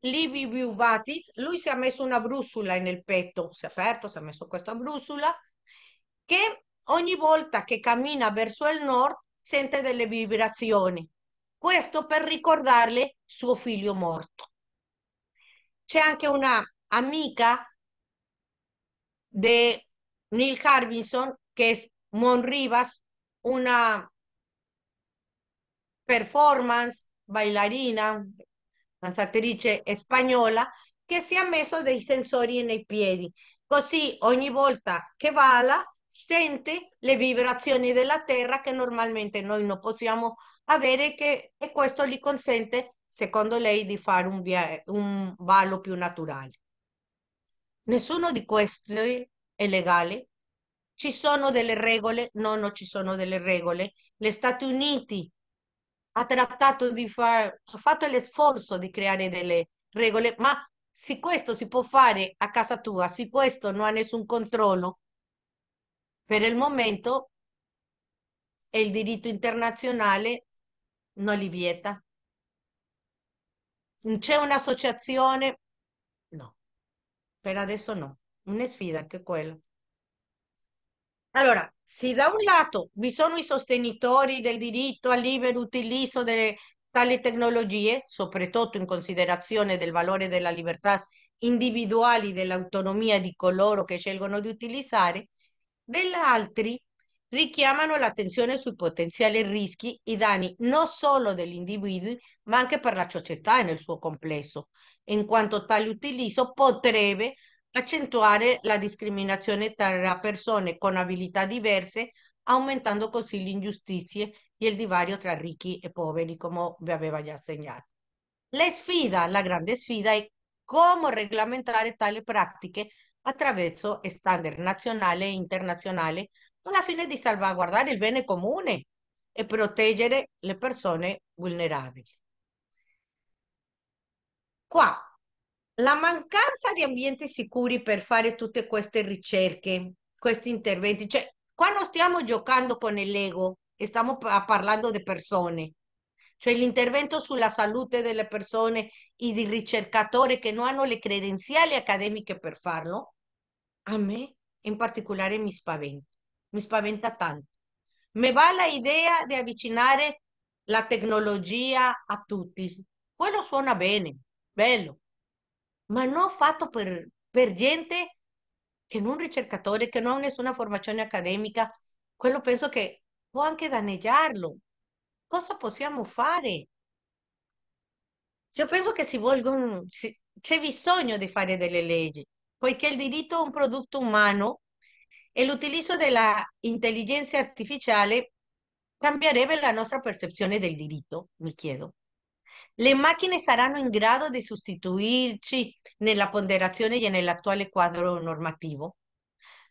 Livi Viuvatis, lui si è messo una brussola nel petto, si è aperto, si è messo questa brussola, che ogni volta che cammina verso il nord sente delle vibrazioni, questo per ricordarle suo figlio morto. C'è anche una amica di Neil Harbison che è Mon Rivas, una performance bailarina, danzatrice spagnola, che si è messo dei sensori nei piedi. Così ogni volta che balla sente le vibrazioni della terra che normalmente noi non possiamo avere che, e questo gli consente, secondo lei, di fare un, via, un ballo più naturale. Nessuno di questi è legale ci sono delle regole? No, non ci sono delle regole. Gli Stati Uniti ha trattato di fare, ha fatto l'esforzo di creare delle regole, ma se questo si può fare a casa tua, se questo non ha nessun controllo, per il momento il diritto internazionale non li vieta. C'è un'associazione? No, per adesso no, una sfida che è quella. Allora, se da un lato vi sono i sostenitori del diritto al libero utilizzo delle tali tecnologie, soprattutto in considerazione del valore della libertà individuale e dell'autonomia di coloro che scelgono di utilizzare, dell'altri richiamano l'attenzione sui potenziali rischi e danni non solo degli individui, ma anche per la società nel suo complesso, in quanto tale utilizzo potrebbe accentuare la discriminazione tra persone con abilità diverse, aumentando così le ingiustizie e il divario tra ricchi e poveri, come vi aveva già segnato. La sfida, la grande sfida è come regolamentare tali pratiche attraverso standard nazionale e internazionale alla fine di salvaguardare il bene comune e proteggere le persone vulnerabili. Qua la mancanza di ambienti sicuri per fare tutte queste ricerche, questi interventi, cioè qua non stiamo giocando con l'ego, stiamo parlando di persone. Cioè l'intervento sulla salute delle persone e di ricercatori che non hanno le credenziali accademiche per farlo, a me in particolare mi spaventa, mi spaventa tanto. Mi va l'idea di avvicinare la tecnologia a tutti. Quello suona bene, bello, ma non fatto per, per gente che non ricercatore, che non ha nessuna formazione accademica, quello penso que può anche danneggiarlo. Cosa possiamo fare? Io penso che si volgono, si, c'è bisogno di fare delle leggi, poiché el diritto es un prodotto umano e l'utilizzo dell'intelligenza artificiale cambierebbe la eh, nuestra percepción del diritto, mi chiedo. Le macchine saranno in grado di sostituirci nella ponderazione e nell'attuale quadro normativo?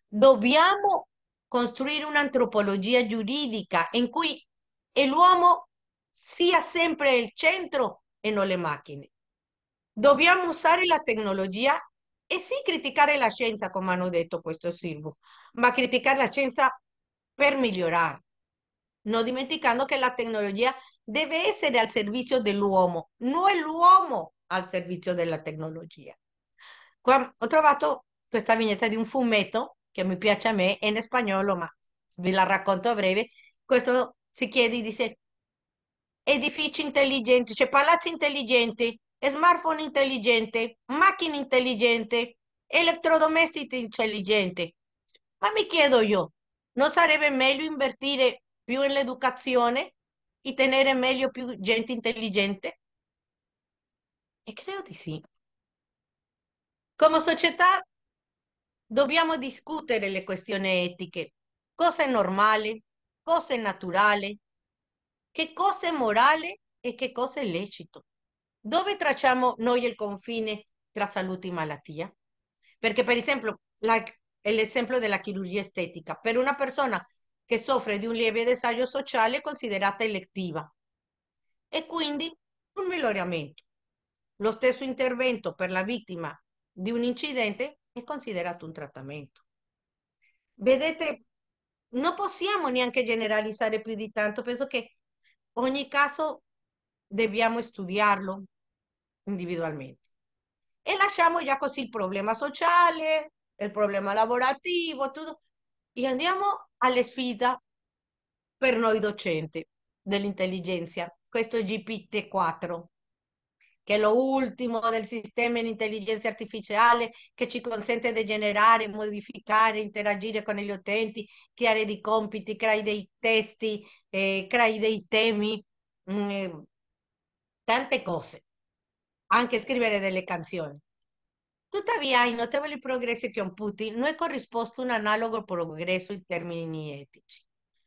Dobbiamo costruire un'antropologia giuridica in cui l'uomo sia sempre il centro e non le macchine. Dobbiamo usare la tecnologia e sì criticare la scienza, come hanno detto questo Silvo, ma criticare la scienza per migliorare, non dimenticando che la tecnologia è deve essere al servizio dell'uomo, non l'uomo al servizio della tecnologia. Qua ho trovato questa vignetta di un fumetto che mi piace a me, è in spagnolo, ma ve la racconto a breve. Questo si chiede, dice, edifici intelligenti, cioè palazzi intelligenti, smartphone intelligente, macchine intelligenti, elettrodomestici intelligenti. Ma mi chiedo io, non sarebbe meglio invertire più nell'educazione e tenere meglio più gente intelligente? E credo di sì. Come società dobbiamo discutere le questioni etiche. Cosa è normale, cosa è naturale, che cosa è morale e che cosa è lecito. Dove tracciamo noi il confine tra salute e malattia? Perché per esempio l'esempio della chirurgia estetica, per una persona que sufre de un lieve disagio sociale considerata elettiva e quindi un miglioramento. Lo stesso intervento per la víctima di un incidente es considerato un tratamiento. Vedete, non possiamo neanche generalizzare più di tanto, penso che ogni caso dobbiamo studiarlo individualmente. E lasciamo ya così el problema social, el problema lavorativo, tutto, e andiamo alle sfide per noi docenti dell'intelligenza. Questo GPT-4, che è l'ultimo del sistema in intelligenza artificiale che ci consente di generare, modificare, interagire con gli utenti, creare dei compiti, creare dei testi, eh, creare dei temi, mh, mm, tante cose, anche scrivere delle canzoni. Tuttavia, progreso que progressi Putin no è corrisposto un analogo progresso in termini etici.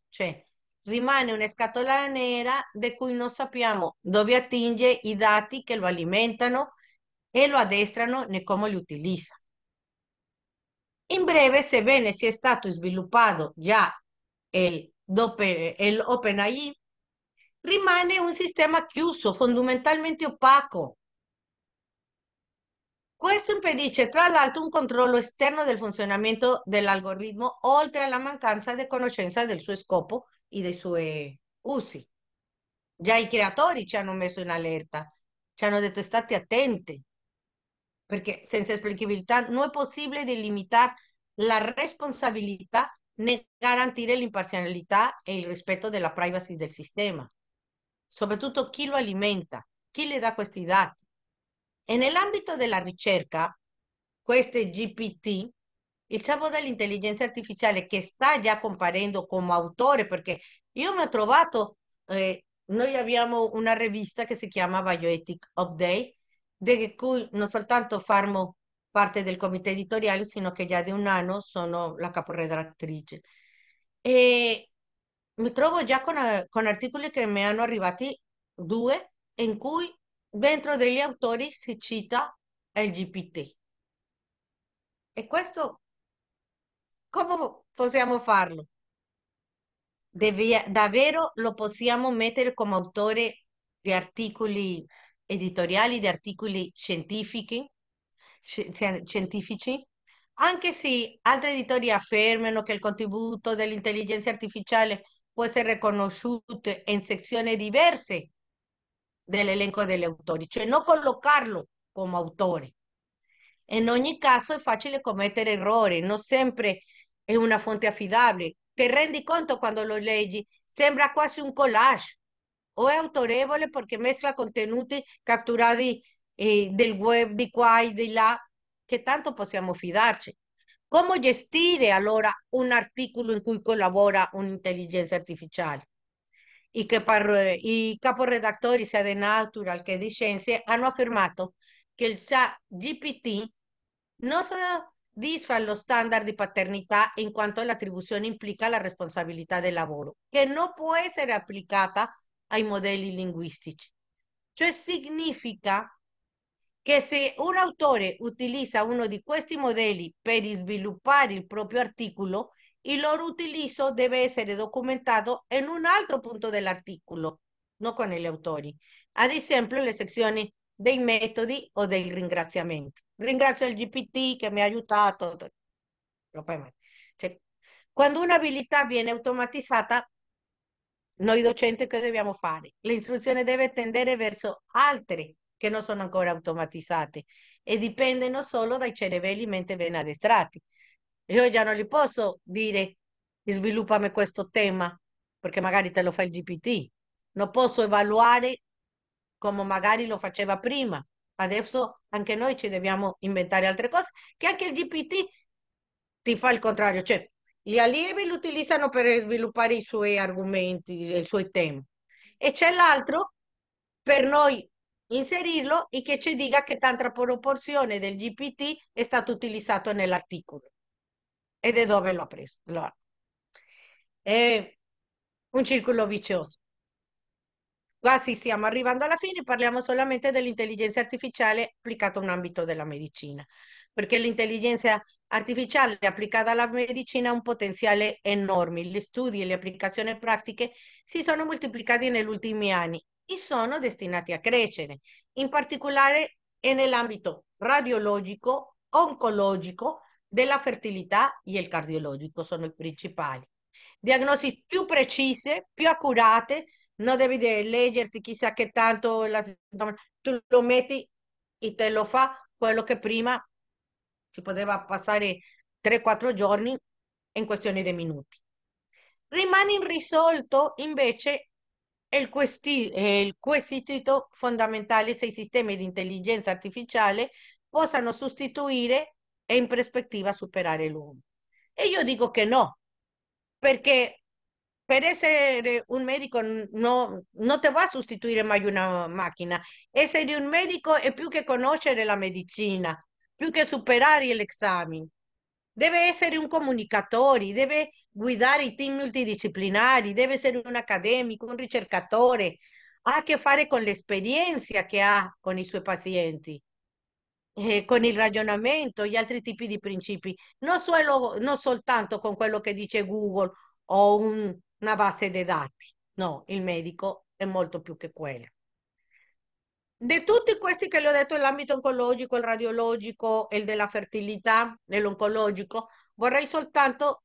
Cioè, rimane una scatola nera de cui no sappiamo dove attinge i dati che lo alimentano e lo addestrano né come lo utilizza. In breve, sebbene sia stato el Open AI, rimane un sistema chiuso, fondamentalmente opaco, Questo impedisce tra l'altro un controllo externo del funzionamento dell'algoritmo, oltre la mancanza de conoscenza del suo scopo e de suoi eh, usi. Già i creatori ci hanno messo in allerta, ci hanno detto state attenti, Porque, senza explicabilidad, no es posible delimitar la responsabilità la garantire l'imparzialità e respeto de la privacy del sistema. Sobre todo, ¿quién lo alimenta, ¿Quién le dà questi dati. E nell'ambito della ricerca, queste GPT, il capo dell'intelligenza artificiale che sta già comparendo come autore, perché io mi ho trovato, eh, noi abbiamo una rivista che si chiama Bioethic Update, di cui non soltanto farmo parte del comitato editoriale, sino che già di un anno sono la caporedattrice. E eh, mi trovo già con, eh, con articoli che mi hanno arrivati due in cui dentro degli autori si cita LGBT. E questo come possiamo farlo? Devi, davvero lo possiamo mettere come autore di articoli editoriali, di articoli scientifici, scientifici? Anche se altri editori affermano che il contributo dell'intelligenza artificiale può essere riconosciuto in sezioni diverse del elenco del autor y no colocarlo como autor. En ogni caso es fácil cometer errores, no siempre es una fuente afidable. Te rendi conto cuando lo leggi, sembra casi un collage o es autorevole porque mezcla contenuti capturados eh, del web de qua e di là, que tanto possiamo fidarci. ¿Cómo gestire eh, allora un articolo in cui collabora intelligenza artificiale? y que par- y caporedattori sia Natural che di Scienze han afirmado que el chat GPT no non estándares lo paternidad en cuanto a la atribución implica la responsabilità del que no puede ser aplicada a los modelli linguistici. Eso significa que si un autore utiliza uno de questi modelli per sviluppare il propio artículo, il loro utilizzo deve essere documentato in un altro punto dell'articolo, non con gli autori. Ad esempio, le sezioni dei metodi o dei ringraziamenti. Ringrazio il GPT che mi ha aiutato. Cioè, quando un'abilità viene automatizzata, noi docenti che dobbiamo fare? L'istruzione deve tendere verso altre che non sono ancora automatizzate e dipendono solo dai cervelli mente ben addestrati. Io già non gli posso dire sviluppami questo tema perché magari te lo fa il GPT. Non posso evaluare come magari lo faceva prima. Adesso anche noi ci dobbiamo inventare altre cose che anche il GPT ti fa il contrario. Cioè, gli allievi lo utilizzano per sviluppare i suoi argomenti, i suoi temi. E c'è l'altro per noi inserirlo e che ci dica che tanta proporzione del GPT è stato utilizzato nell'articolo e da dove l'ho preso. Allora, è un circolo vicioso. Quasi stiamo arrivando alla fine, parliamo solamente dell'intelligenza artificiale applicata a un ambito della medicina, perché l'intelligenza artificiale applicata alla medicina ha un potenziale enorme. Gli studi e le applicazioni pratiche si sono moltiplicati negli ultimi anni e sono destinati a crescere, in particolare nell'ambito radiologico, oncologico della fertilità e il cardiologico sono i principali. Diagnosi più precise, più accurate, non devi leggerti chissà che tanto, la, tu lo metti e te lo fa quello che prima ci poteva passare 3-4 giorni in questione di minuti. Rimane irrisolto invece il, questi, eh, il quesito fondamentale se i sistemi di intelligenza artificiale possano sostituire e in prospettiva superare l'uomo. E io dico che no, perché per essere un medico no, non ti va a sostituire mai una macchina. Essere un medico è più che conoscere la medicina, più che superare gli Deve essere un comunicatore, deve guidare i team multidisciplinari, deve essere un accademico, un ricercatore. Ha a che fare con l'esperienza che ha con i suoi pazienti eh, con il ragionamento, gli altri tipi di principi, non, solo, non soltanto con quello che dice Google o un, una base dei dati. No, il medico è molto più che quello. Di tutti questi che le ho detto, l'ambito oncologico, il radiologico il della fertilità, nell'oncologico, vorrei soltanto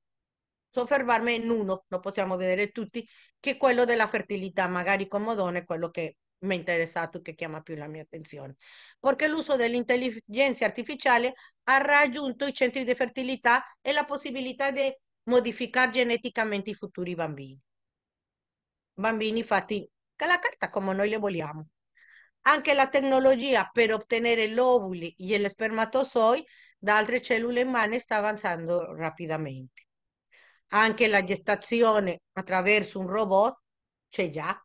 soffermarmi in uno, lo possiamo vedere tutti, che è quello della fertilità, magari con Modone, quello che mi è interessato che chiama più la mia attenzione, perché l'uso dell'intelligenza artificiale ha raggiunto i centri di fertilità e la possibilità di modificare geneticamente i futuri bambini. Bambini fatti con la carta come noi le vogliamo. Anche la tecnologia per ottenere l'ovuli e gli spermatozoi da altre cellule umane sta avanzando rapidamente. Anche la gestazione attraverso un robot c'è già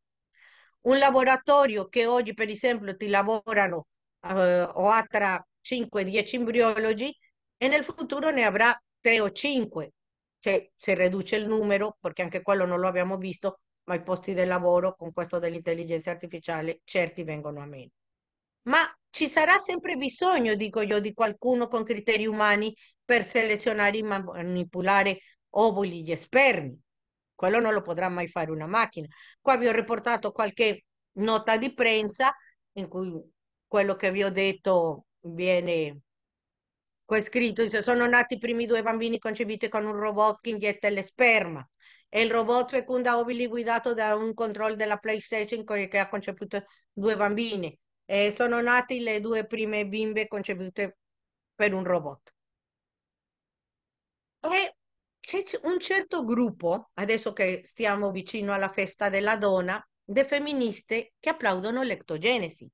un laboratorio che oggi per esempio ti lavorano eh, o ha tra 5 e 10 embriologi, e nel futuro ne avrà 3 o 5, cioè si riduce il numero perché anche quello non lo abbiamo visto, ma i posti di lavoro con questo dell'intelligenza artificiale certi vengono a meno. Ma ci sarà sempre bisogno, dico io, di qualcuno con criteri umani per selezionare e manipolare ovuli e spermi quello non lo potrà mai fare una macchina. Qua vi ho riportato qualche nota di prensa in cui quello che vi ho detto viene qua è scritto, sono nati i primi due bambini concepiti con un robot che ingetta le sperma e il robot fecunda ovili guidato da un controllo della PlayStation che ha concepito due bambini. E sono nati le due prime bimbe concepite per un robot. E c'è un certo gruppo, adesso che stiamo vicino alla festa della donna, di femministe che applaudono l'ectogenesi.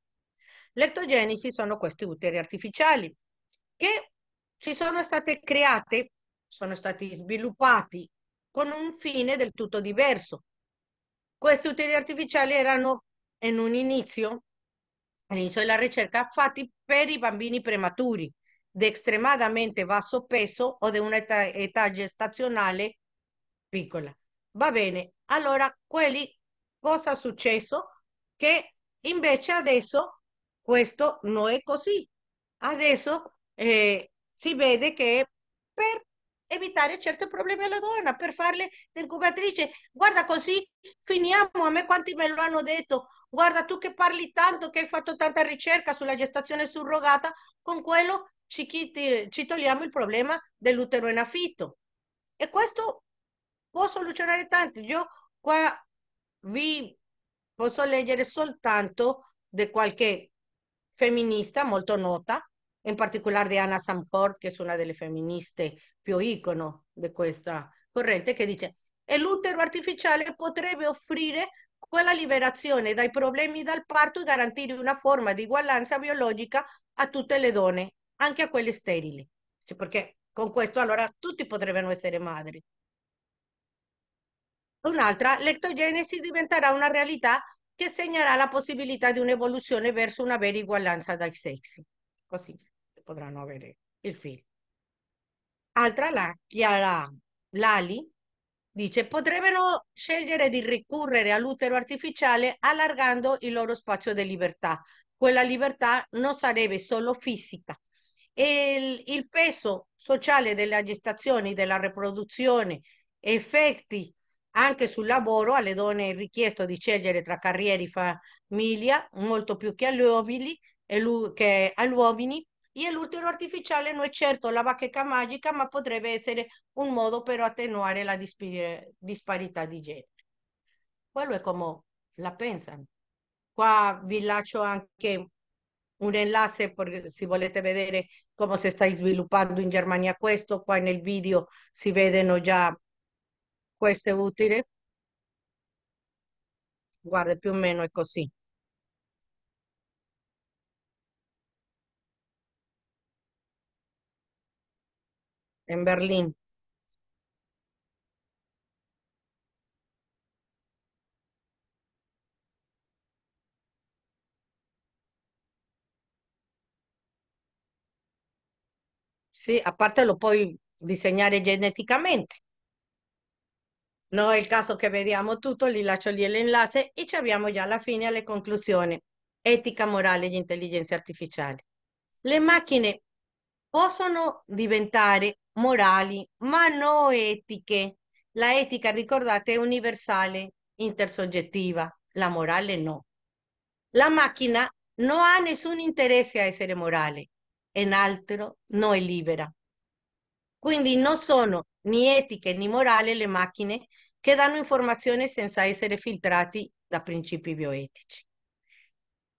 L'ectogenesi sono questi uteri artificiali che si sono state create, sono stati sviluppati con un fine del tutto diverso. Questi uteri artificiali erano in un inizio, all'inizio della ricerca, fatti per i bambini prematuri, di estremamente basso peso o di un'età età gestazionale piccola. Va bene, allora quelli cosa è successo? Che invece adesso questo non è così. Adesso eh, si vede che per evitare certi problemi alla donna, per farle incubatrice, guarda così finiamo, a me quanti me lo hanno detto, guarda tu che parli tanto, che hai fatto tanta ricerca sulla gestazione surrogata, con quello ci, ci togliamo il problema dell'utero in affitto. E questo può soluzionare tanto. Io qua vi posso leggere soltanto di qualche femminista molto nota, in particolare di Anna Samford, che è una delle femministe più icono di questa corrente, che dice e l'utero artificiale potrebbe offrire quella liberazione dai problemi dal parto e garantire una forma di uguaglianza biologica a tutte le donne anche a quelle sterili, cioè perché con questo allora tutti potrebbero essere madri. Un'altra, l'ectogenesi diventerà una realtà che segnerà la possibilità di un'evoluzione verso una vera uguaglianza dai sexi. Così potranno avere il figlio. Altra, la Chiara Lali, dice potrebbero scegliere di ricorrere all'utero artificiale allargando il loro spazio di libertà. Quella libertà non sarebbe solo fisica, e il, il peso sociale delle gestazioni, della riproduzione, effetti anche sul lavoro, alle donne è richiesto di scegliere tra carriera e famiglia, molto più che agli uomini, che agli uomini. E l'utero artificiale non è certo la bacheca magica, ma potrebbe essere un modo per attenuare la disparità di genere. Quello è come la pensano. Qua vi lascio anche un enlace perché eh, se volete vedere come si sta sviluppando in Germania questo, eh, qua nel video si vedono già queste utile. Eh. Guarda, più o meno è così. Ecco, in Berlino. Sì, a parte lo puoi disegnare geneticamente. No è il caso che vediamo tutto, li lascio lì l'enlace e ci abbiamo già alla fine alle conclusioni. Etica, morale e intelligenza artificiale. Le macchine possono diventare morali, ma non etiche. La etica, ricordate, è universale, intersoggettiva, la morale no. La macchina non ha nessun interesse a essere morale, in altro non è libera. Quindi non sono né etiche né morali le macchine che danno informazioni senza essere filtrati da principi bioetici.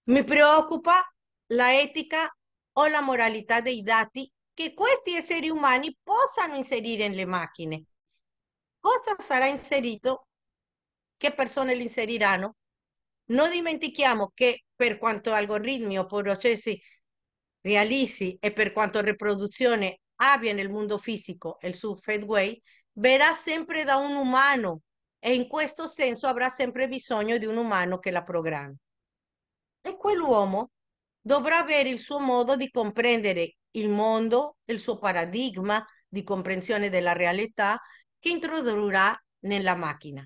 Mi preoccupa la etica o la moralità dei dati che questi esseri umani possano inserire nelle macchine. Cosa sarà inserito? Che persone li inseriranno? Non dimentichiamo che per quanto algoritmi o processi realizzi e per quanto riproduzione abbia nel mondo fisico il suo fadeaway, verrà sempre da un umano e in questo senso avrà sempre bisogno di un umano che la programmi. E quell'uomo dovrà avere il suo modo di comprendere il mondo, il suo paradigma di comprensione della realtà che introdurrà nella macchina.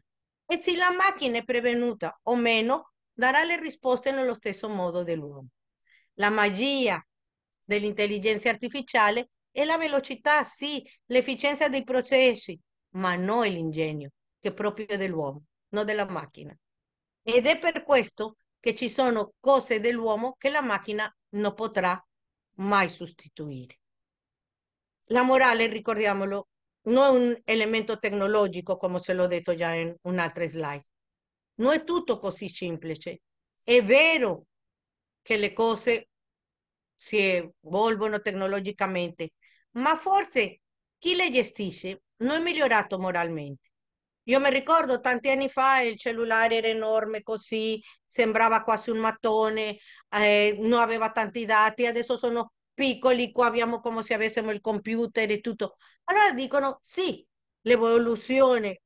E se la macchina è prevenuta o meno, darà le risposte nello stesso modo dell'uomo. La magia dell'intelligenza artificiale è la velocità, sì, l'efficienza dei processi, ma non l'ingegno, che è proprio dell'uomo, non della macchina. Ed è per questo che ci sono cose dell'uomo che la macchina non potrà mai sostituire. La morale, ricordiamolo, non è un elemento tecnologico, come se l'ho detto già in un'altra slide. Non è tutto così semplice. È vero che le cose si evolvono tecnologicamente, ma forse chi le gestisce non è migliorato moralmente. Io mi ricordo tanti anni fa il cellulare era enorme così, sembrava quasi un mattone, eh, non aveva tanti dati, adesso sono piccoli, qua abbiamo come se avessimo il computer e tutto. Allora dicono sì, l'evoluzione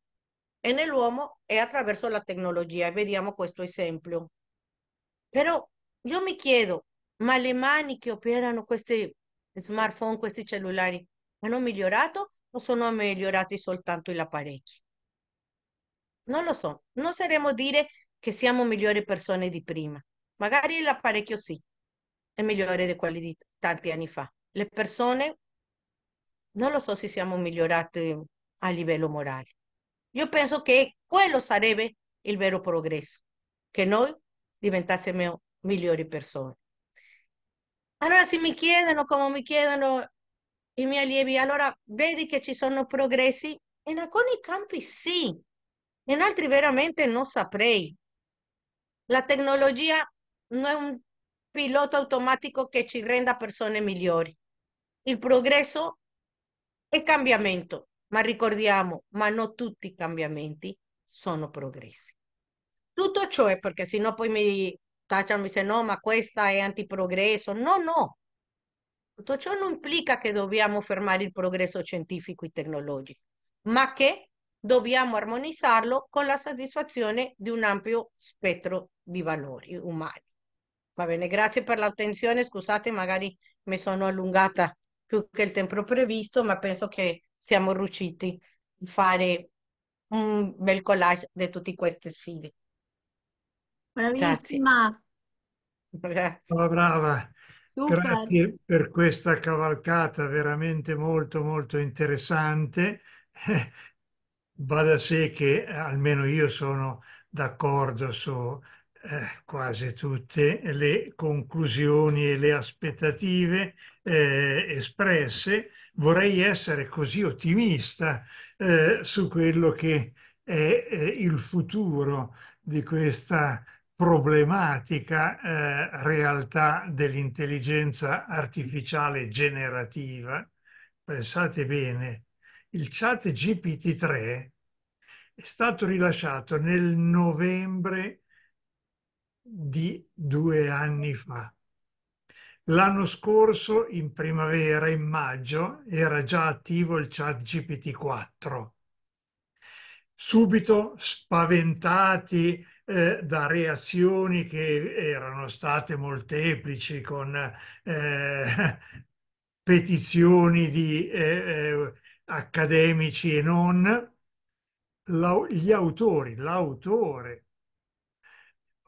è nell'uomo e attraverso la tecnologia, e vediamo questo esempio. Però io mi chiedo, ma le mani che operano questi smartphone, questi cellulari, hanno migliorato o sono migliorati soltanto gli apparecchi? Non lo so, non saremo dire che siamo migliori persone di prima. Magari l'apparecchio sì, è migliore di quelli di tanti anni fa. Le persone, non lo so se siamo migliorati a livello morale. Io penso che quello sarebbe il vero progresso, che noi diventassimo migliori persone. Allora si mi chiedono come mi chiedono i miei allievi, allora vedi che ci sono progressi? In alcuni campi sì, in altri veramente non saprei. La tecnología no es un piloto automático que ci renda persone migliori. Il progreso è cambiamento, ma ricordiamo, ma non tutti i cambiamenti sono progressi. Tutto ciò è perché no poi mi tacciano e dice no, ma questa è antiprogresso. No, no. Tutto ciò non implica che dobbiamo fermare il progresso scientifico e tecnologico, ma che dobbiamo armonizzarlo con la soddisfazione di un ampio spettro di valori umani. Va bene, grazie per l'attenzione. Scusate, magari mi sono allungata più che il tempo previsto, ma penso che siamo riusciti a fare un bel collage di tutte queste sfide. Cioè, Bravissima. Grazie. Oh, brava. Super. Grazie per questa cavalcata veramente molto molto interessante. Va da sé che eh, almeno io sono d'accordo su eh, quasi tutte le conclusioni e le aspettative eh, espresse. Vorrei essere così ottimista eh, su quello che è eh, il futuro di questa problematica eh, realtà dell'intelligenza artificiale generativa. Pensate bene, il chat GPT-3 è stato rilasciato nel novembre di due anni fa. L'anno scorso, in primavera, in maggio, era già attivo il chat GPT-4. Subito spaventati eh, da reazioni che erano state molteplici con eh, petizioni di eh, eh, accademici e non, la, gli autori, l'autore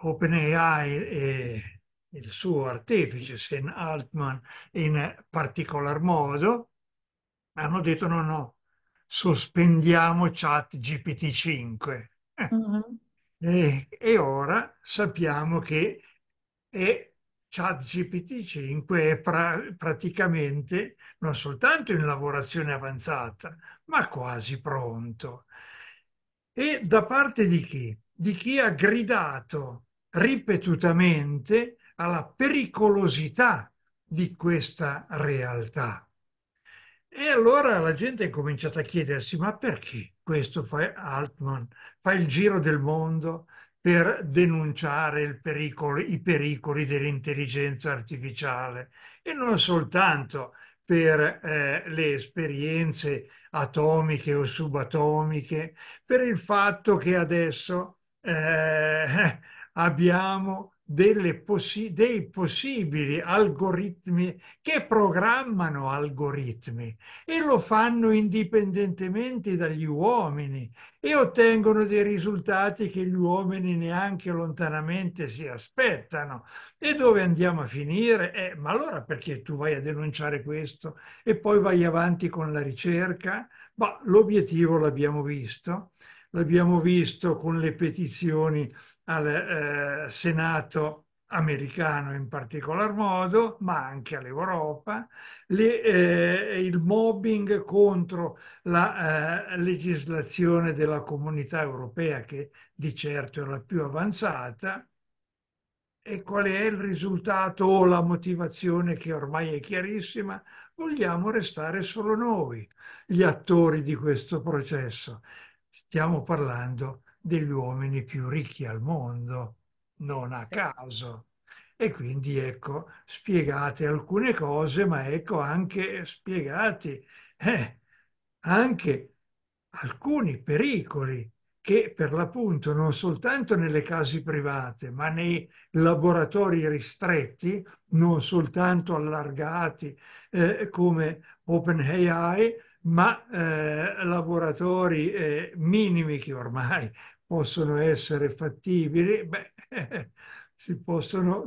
OpenAI e il suo artefice, Sen Altman, in particolar modo, hanno detto no, no, sospendiamo chat GPT-5. Mm -hmm. E, e ora sappiamo che è ChatGPT 5 è pra, praticamente non soltanto in lavorazione avanzata, ma quasi pronto. E da parte di chi? Di chi ha gridato ripetutamente alla pericolosità di questa realtà. E allora la gente è cominciata a chiedersi ma perché? questo fa Altman, fa il giro del mondo per denunciare pericolo, i pericoli dell'intelligenza artificiale e non soltanto per eh, le esperienze atomiche o subatomiche, per il fatto che adesso eh, abbiamo possi dei possibili algoritmi che programmano algoritmi e lo fanno indipendentemente dagli uomini e ottengono dei risultati che gli uomini neanche lontanamente si aspettano. E dove andiamo a finire? Eh, ma allora perché tu vai a denunciare questo e poi vai avanti con la ricerca? Ma boh, l'obiettivo l'abbiamo visto, l'abbiamo visto con le petizioni al eh, Senato americano in particolar modo, ma anche all'Europa, eh, il mobbing contro la eh, legislazione della comunità europea, che di certo è la più avanzata, e qual è il risultato o la motivazione che ormai è chiarissima? Vogliamo restare solo noi gli attori di questo processo. Stiamo parlando degli uomini più ricchi al mondo, non a caso. E quindi ecco, spiegate alcune cose, ma ecco anche spiegati eh, anche alcuni pericoli che per l'appunto non soltanto nelle case private, ma nei laboratori ristretti, non soltanto allargati eh, come OpenAI, ma eh, laboratori eh, minimi che ormai possono essere fattibili, beh, si,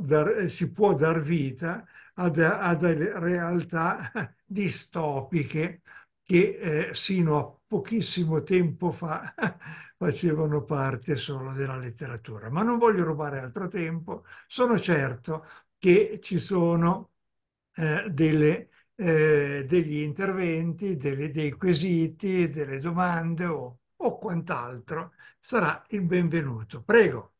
dar, eh, si, può dar vita ad, ad realtà distopiche che eh, sino a pochissimo tempo fa facevano parte solo della letteratura. Ma non voglio rubare altro tempo, sono certo che ci sono eh, delle, eh, degli interventi, delle, dei quesiti, delle domande o, o quant'altro sarà il benvenuto. Prego.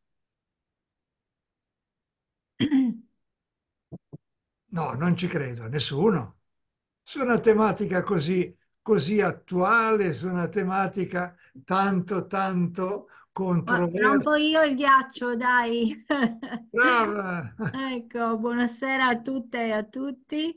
No, non ci credo, nessuno. Su una tematica così, così attuale, su una tematica tanto, tanto controversa. Oh, rompo io il ghiaccio, dai. Brava. ecco, buonasera a tutte e a tutti.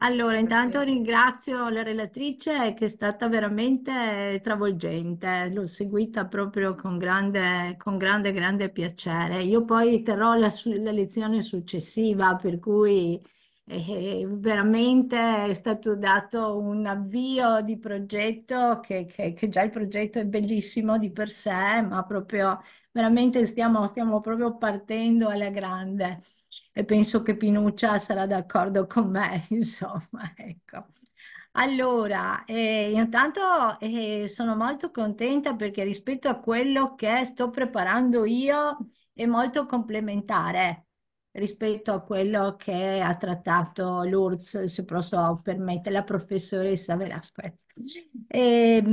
Allora, intanto ringrazio la relatrice che è stata veramente travolgente, l'ho seguita proprio con grande, con grande, grande piacere. Io poi terrò la, la lezione successiva, per cui eh, veramente è stato dato un avvio di progetto che, che, che, già il progetto è bellissimo di per sé, ma proprio veramente stiamo, stiamo proprio partendo alla grande e penso che Pinuccia sarà d'accordo con me, insomma, ecco. Allora, eh, intanto eh, sono molto contenta perché rispetto a quello che sto preparando io è molto complementare rispetto a quello che ha trattato l'URSS, se posso permettere, la professoressa Velasquez. E, ehm,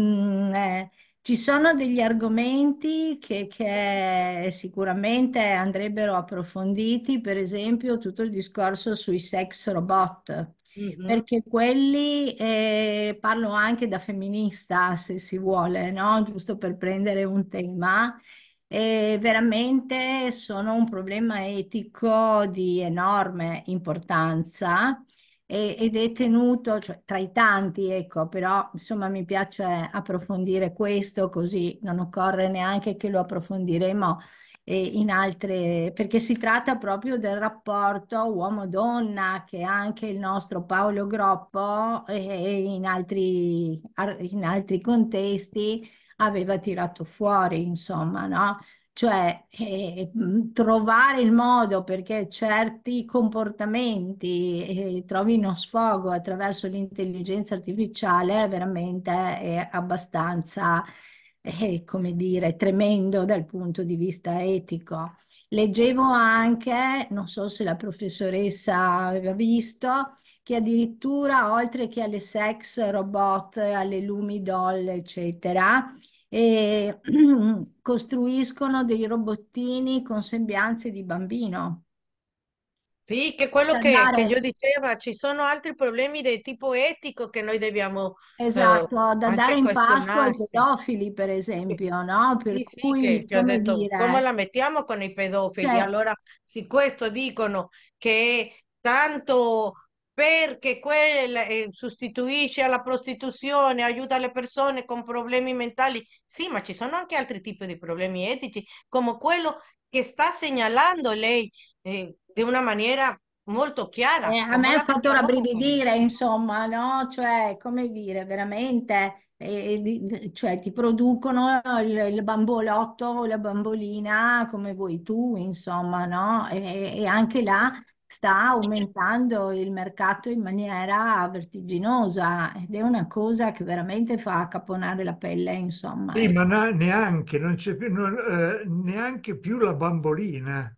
mh, eh, ci sono degli argomenti che, che, sicuramente andrebbero approfonditi, per esempio tutto il discorso sui sex robot, mm-hmm. perché quelli eh, parlo anche da femminista, se si vuole, no? giusto per prendere un tema. E veramente sono un problema etico di enorme importanza ed è tenuto cioè, tra i tanti, ecco, però insomma mi piace approfondire questo così non occorre neanche che lo approfondiremo e in altre, perché si tratta proprio del rapporto uomo-donna che anche il nostro Paolo Groppo e in altri, in altri contesti aveva tirato fuori, insomma, no? cioè eh, mm, trovare il modo perché certi comportamenti eh, trovino sfogo attraverso l'intelligenza artificiale è veramente è eh, abbastanza, eh, come dire, tremendo dal punto di vista etico. Leggevo anche, non so se la professoressa aveva visto, che addirittura oltre che alle sex robot, alle lumi doll, eccetera, e costruiscono dei robottini con sembianze di bambino. Sì, che quello cioè, che, che io dicevo, ci sono altri problemi del tipo etico che noi dobbiamo Esatto, eh, da dare in pasto ai pedofili, per esempio, no? Per sì, sì, cui, che, che ho detto, dire... come la mettiamo con i pedofili? Certo. Allora, se questo dicono che tanto perché quella eh, sostituisce alla prostituzione, aiuta le persone con problemi mentali. Sì, ma ci sono anche altri tipi di problemi etici, come quello che sta segnalando lei eh, di una maniera molto chiara. Eh, a me ha fatto rabbrividire, insomma, no? Cioè, come dire, veramente, eh, eh cioè, ti producono il, il bambolotto o la bambolina come vuoi tu, insomma, no? E, e anche là sta aumentando il mercato in maniera vertiginosa ed è una cosa che veramente fa caponare la pelle, insomma. Sì, ma no, neanche, non c'è più, non, eh, neanche più la bambolina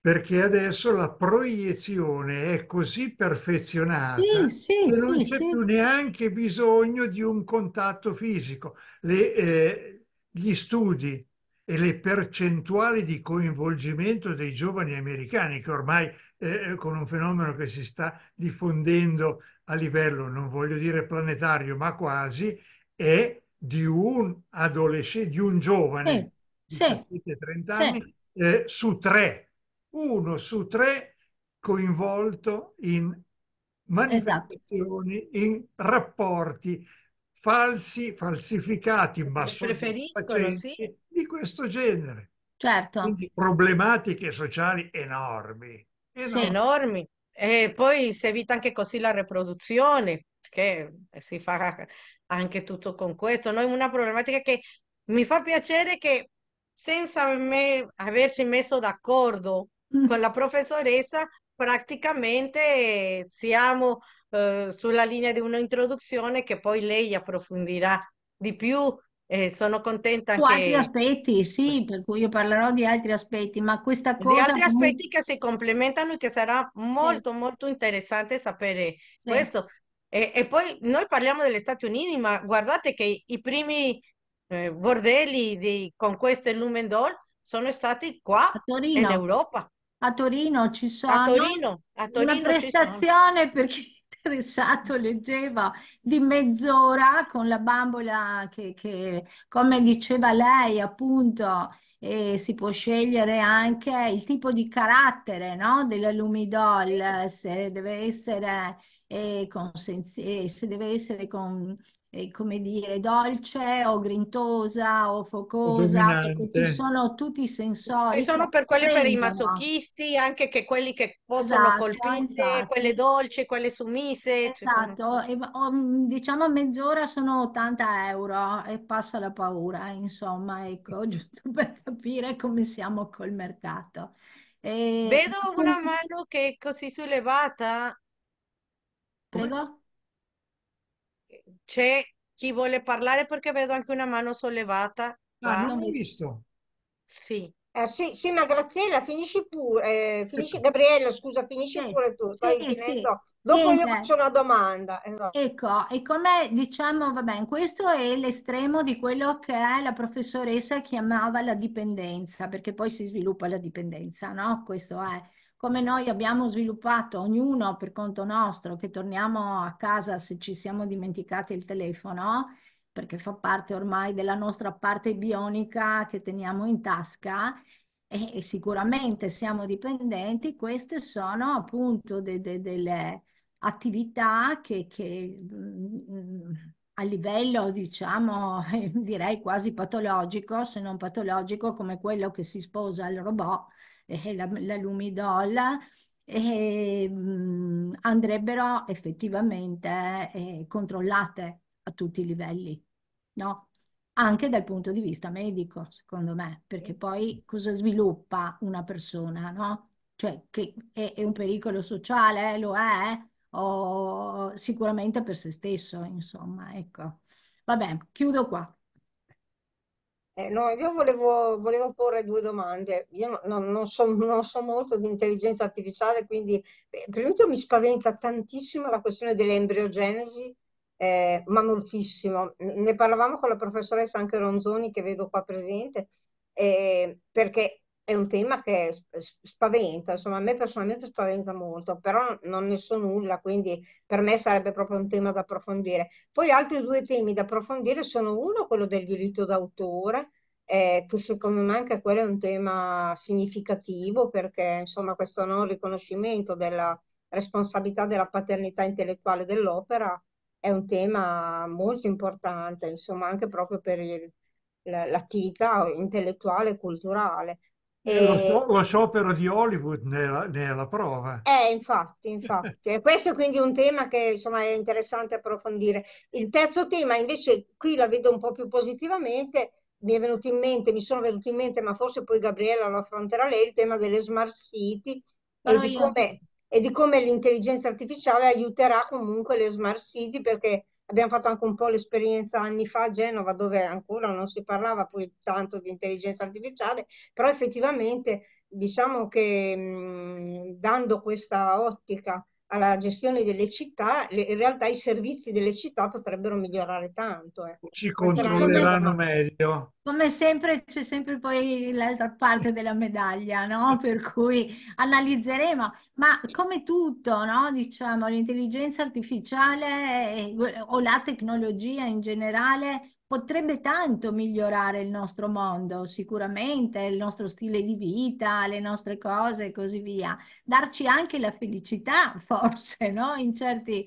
perché adesso la proiezione è così perfezionata sì, sì, che non sì, c'è più neanche bisogno di un contatto fisico. Le, eh, gli studi e le percentuali di coinvolgimento dei giovani americani, che ormai eh, con un fenomeno che si sta diffondendo a livello, non voglio dire planetario, ma quasi, è di un adolescente, di un giovane sì, di sì, 30 sì. anni, eh, su tre, uno su tre coinvolto in manifestazioni, esatto. in rapporti falsi, falsificati, ma preferiscono sì. di questo genere. Certo. Quindi problematiche sociali enormi. Esatto. enormi. E poi si evita anche così la riproduzione, che si fa anche tutto con questo. Noi una problematica che mi fa piacere che senza me, averci messo d'accordo mm. con la professoressa, praticamente siamo eh, sulla linea di un'introduzione che poi lei approfondirà di più eh, sono contenta Su anche... altri aspetti, sì, per cui io parlerò di altri aspetti, ma questa cosa... Di altri aspetti che si complementano e che sarà molto, sì. molto interessante sapere sì. questo. E, e, poi noi parliamo degli Stati Uniti, ma guardate che i primi eh, bordelli di, con queste Lumen Doll sono stati qua in Europa. A Torino ci sono. A Torino, a Torino Una prestazione perché Risciato esatto, leggeva di mezz'ora con la bambola che, che come diceva lei, appunto, eh, si può scegliere anche il tipo di carattere no? della Lumidol, se deve essere, eh, con, eh, se deve essere con eh, come dire, dolce o grintosa o focosa, ci sono tutti i sensori. E sono per quelli per i masochisti, anche che quelli che possono esatto, colpire, esatto. quelle dolci, quelle sumise. Esatto, e, oh, diciamo mezz'ora sono 80 euro e passa la paura, insomma, ecco, giusto per capire come siamo col mercato. E... Vedo una mano che è così sollevata. Prego? C'è chi vuole parlare perché vedo anche una mano sollevata. Ah, non l'ho visto. Sì. Eh, sì, sì, ma Graziella, finisci pure, eh, finisci, ecco. Gabriella, scusa, finisci sì. pure tu, stai sì, Sì. Dopo io faccio una domanda. Esatto. Ecco, e come diciamo, va bene, questo è l'estremo di quello che la professoressa chiamava la dipendenza, perché poi si sviluppa la dipendenza, no? Questo è come noi abbiamo sviluppato ognuno per conto nostro, che torniamo a casa se ci siamo dimenticati il telefono, perché fa parte ormai della nostra parte bionica che teniamo in tasca e, e sicuramente siamo dipendenti, queste sono appunto de, de, delle attività che, che mm, a livello, diciamo, direi quasi patologico, se non patologico, come quello che si sposa al robot eh, eh, la, la lumidola, eh, mh, mm, andrebbero effettivamente eh, controllate a tutti i livelli, no? anche dal punto di vista medico, secondo me, perché poi cosa sviluppa una persona, no? Cioè, che è, è un pericolo sociale, lo è, o sicuramente per se stesso, insomma, ecco. Vabbè, chiudo qua. Eh, no, io volevo, volevo, porre due domande. Io no, non, so, non, so, molto di intelligenza artificiale, quindi beh, di tutto mi spaventa tantissimo la questione dell'embriogenesi, eh, ma moltissimo. Ne parlavamo con la professoressa anche Ronzoni, che vedo qua presente, eh, perché è un tema che spaventa, insomma a me personalmente spaventa molto, però non ne so nulla, quindi per me sarebbe proprio un tema da approfondire. Poi altri due temi da approfondire sono uno, quello del diritto d'autore, eh, che secondo me anche quello è un tema significativo perché insomma questo non riconoscimento della responsabilità della paternità intellettuale dell'opera è un tema molto importante, insomma anche proprio per il, l'attività intellettuale e culturale. Eh, e... Lo, sciopero di Hollywood ne è, la, ne è la prova. Eh, infatti, infatti. Questo è quindi un tema che insomma, è interessante approfondire. Il terzo tema invece qui la vedo un po' più positivamente, mi è venuto in mente, mi sono venuti in mente, ma forse poi Gabriella lo affronterà lei, il tema delle smart city e di, e di come l'intelligenza artificiale aiuterà comunque le smart city perché Abbiamo fatto anche un po' l'esperienza anni fa a Genova dove ancora non si parlava poi tanto di intelligenza artificiale, però effettivamente diciamo che mh, mhmm, dando questa ottica alla gestione delle città, le, in realtà i servizi delle città potrebbero migliorare tanto. Eh. Ci controlleranno meglio. Come sempre c'è sempre poi l'altra parte della medaglia, no? per cui analizzeremo, ma come tutto, no? diciamo, l'intelligenza artificiale o la tecnologia in generale potrebbe tanto migliorare il nostro mondo, sicuramente, il nostro stile di vita, le nostre cose e così via. Darci anche la felicità, forse, no? In certi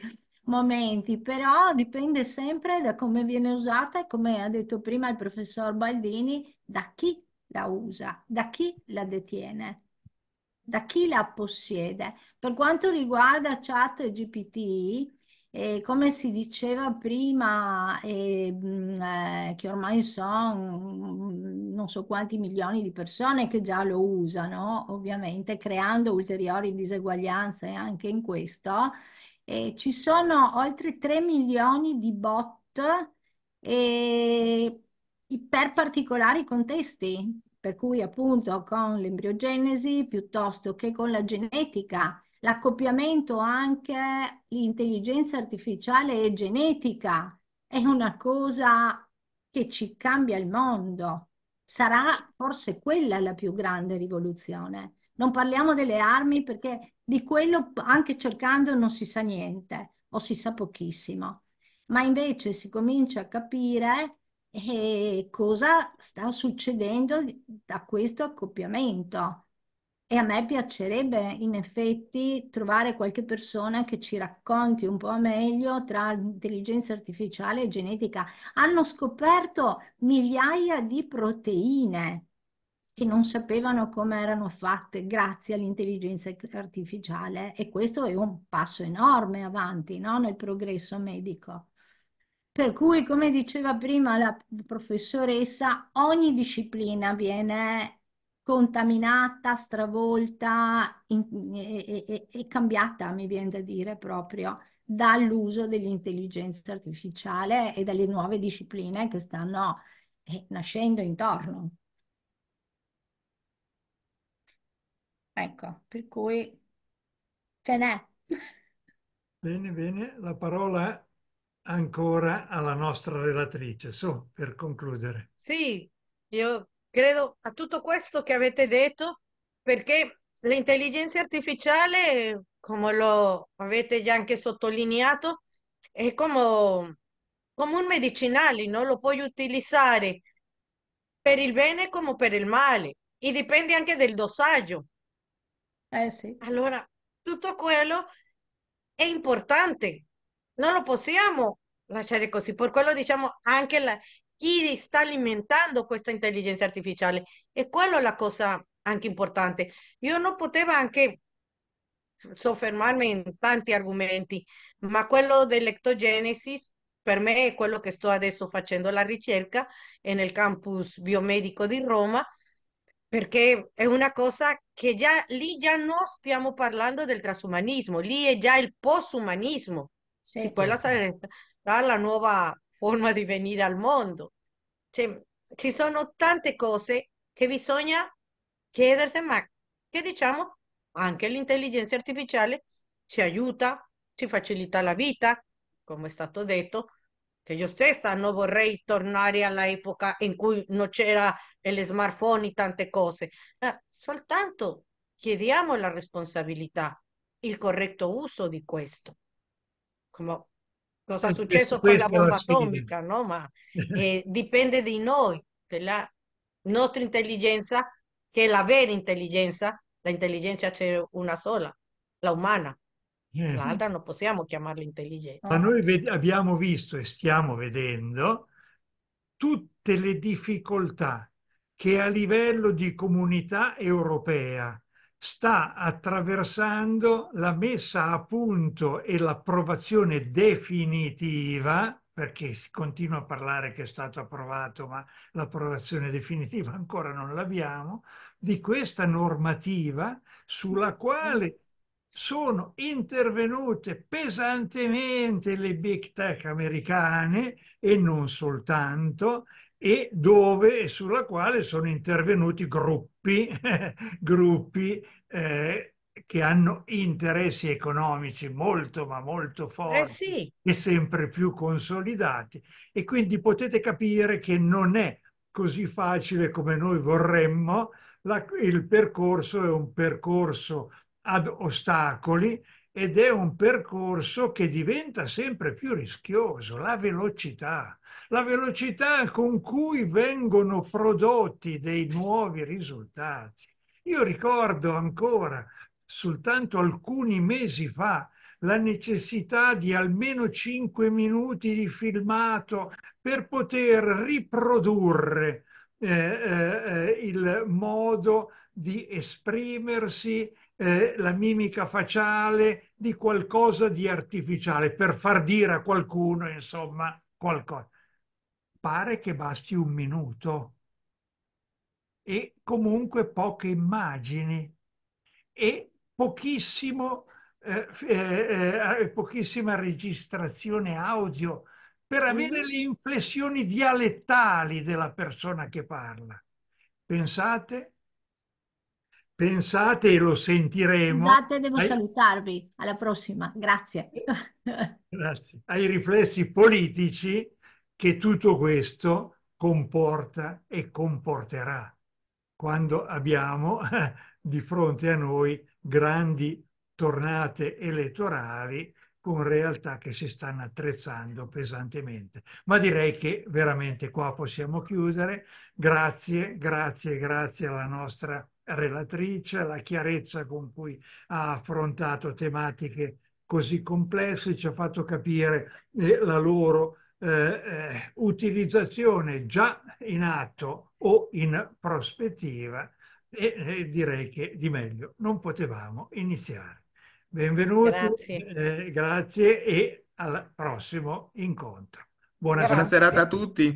momenti, però dipende sempre da come viene usata e come ha detto prima il professor Baldini, da chi la usa, da chi la detiene, da chi la possiede. Per quanto riguarda chat e GPT, e come si diceva prima, eh, eh, che ormai sono non so quanti milioni di persone che già lo usano, ovviamente creando ulteriori diseguaglianze anche in questo, eh, ci sono oltre 3 milioni di bot per particolari contesti, per cui appunto con l'embriogenesi piuttosto che con la genetica l'accoppiamento anche l'intelligenza artificiale e genetica è una cosa che ci cambia il mondo. Sarà forse quella la più grande rivoluzione. Non parliamo delle armi perché di quello anche cercando non si sa niente o si sa pochissimo. Ma invece si comincia a capire eh, cosa sta succedendo da questo accoppiamento e a me piacerebbe in effetti trovare qualche persona che ci racconti un po' meglio tra intelligenza artificiale e genetica. Hanno scoperto migliaia di proteine che non sapevano come erano fatte grazie all'intelligenza artificiale e questo è un passo enorme avanti no? nel progresso medico. Per cui, come diceva prima la professoressa, ogni disciplina viene contaminata, stravolta e, cambiata, mi viene da dire proprio, dall'uso dell'intelligenza artificiale e dalle nuove discipline che stanno eh, nascendo intorno. Ecco, per cui ce n'è. Bene, bene, la parola ancora alla nostra relatrice, su, per concludere. Sì, io credo a tutto questo che avete detto, perché l'intelligenza artificiale, come lo avete già anche sottolineato, è come, come un medicinale, no? lo puoi utilizzare per il bene come per il male e dipende anche dal dosaggio. Eh sì. Allora, tutto quello è importante, non lo possiamo lasciare così, per quello diciamo anche la, chi sta alimentando questa intelligenza artificiale. E quella è la cosa anche importante. Io non potevo anche soffermarmi in tanti argomenti, ma quello dell'ectogenesis per me è quello che sto adesso facendo la ricerca nel campus biomedico di Roma, perché è una cosa che già lì già non stiamo parlando del trasumanismo, lì è già il postumanismo. Sì, quella sarà la nuova forma di venire al mondo. Cioè, ci sono tante cose che bisogna chiedersi, ma che diciamo anche l'intelligenza artificiale ci aiuta, ci facilita la vita, come è stato detto, che io stessa non vorrei tornare all'epoca in cui non c'era il smartphone e tante cose. Eh, soltanto chiediamo la responsabilità, il corretto uso di questo. Come cosa è successo con la bomba atomica, no? Ma eh, dipende di noi, della nostra intelligenza, che è la vera intelligenza, l'intelligenza c'è una sola, la umana. Eh. L'altra non possiamo chiamarla intelligenza. Ma noi abbiamo visto e stiamo vedendo tutte le difficoltà che a livello di comunità europea sta attraversando la messa a punto e l'approvazione definitiva, perché si continua a parlare che è stato approvato, ma l'approvazione definitiva ancora non l'abbiamo, di questa normativa sulla quale sono intervenute pesantemente le big tech americane e non soltanto, e dove e sulla quale sono intervenuti gruppi, gruppi eh, che hanno interessi economici molto ma molto eh, forti eh sì. e sempre più consolidati. E quindi potete capire che non è così facile come noi vorremmo, La, il percorso è un percorso ad ostacoli ed è un percorso che diventa sempre più rischioso, la velocità, la velocità con cui vengono prodotti dei nuovi risultati. Io ricordo ancora, soltanto alcuni mesi fa, la necessità di almeno 5 minuti di filmato per poter riprodurre eh, eh, eh il modo di esprimersi eh, la mimica facciale di qualcosa di artificiale per far dire a qualcuno, insomma, qualcosa. Pare che basti un minuto e comunque poche immagini e pochissimo, eh, eh, eh, eh, pochissima registrazione audio per avere le inflessioni dialettali della persona che parla. Pensate Pensate e lo sentiremo. Scusate, devo ai... salutarvi. Alla prossima. Grazie. Grazie. Ai riflessi politici che tutto questo comporta e comporterà quando abbiamo di fronte a noi grandi tornate elettorali con realtà che si stanno attrezzando pesantemente. Ma direi che veramente qua possiamo chiudere. Grazie, grazie, grazie alla nostra relatrice, la chiarezza con cui ha affrontato tematiche così complesse, ci ha fatto capire eh, la loro eh, eh, utilizzazione già in atto o in prospettiva e, e eh, direi che di meglio non potevamo iniziare. Benvenuti, grazie, eh, grazie e al prossimo incontro. Buona, Buona serata a tutti.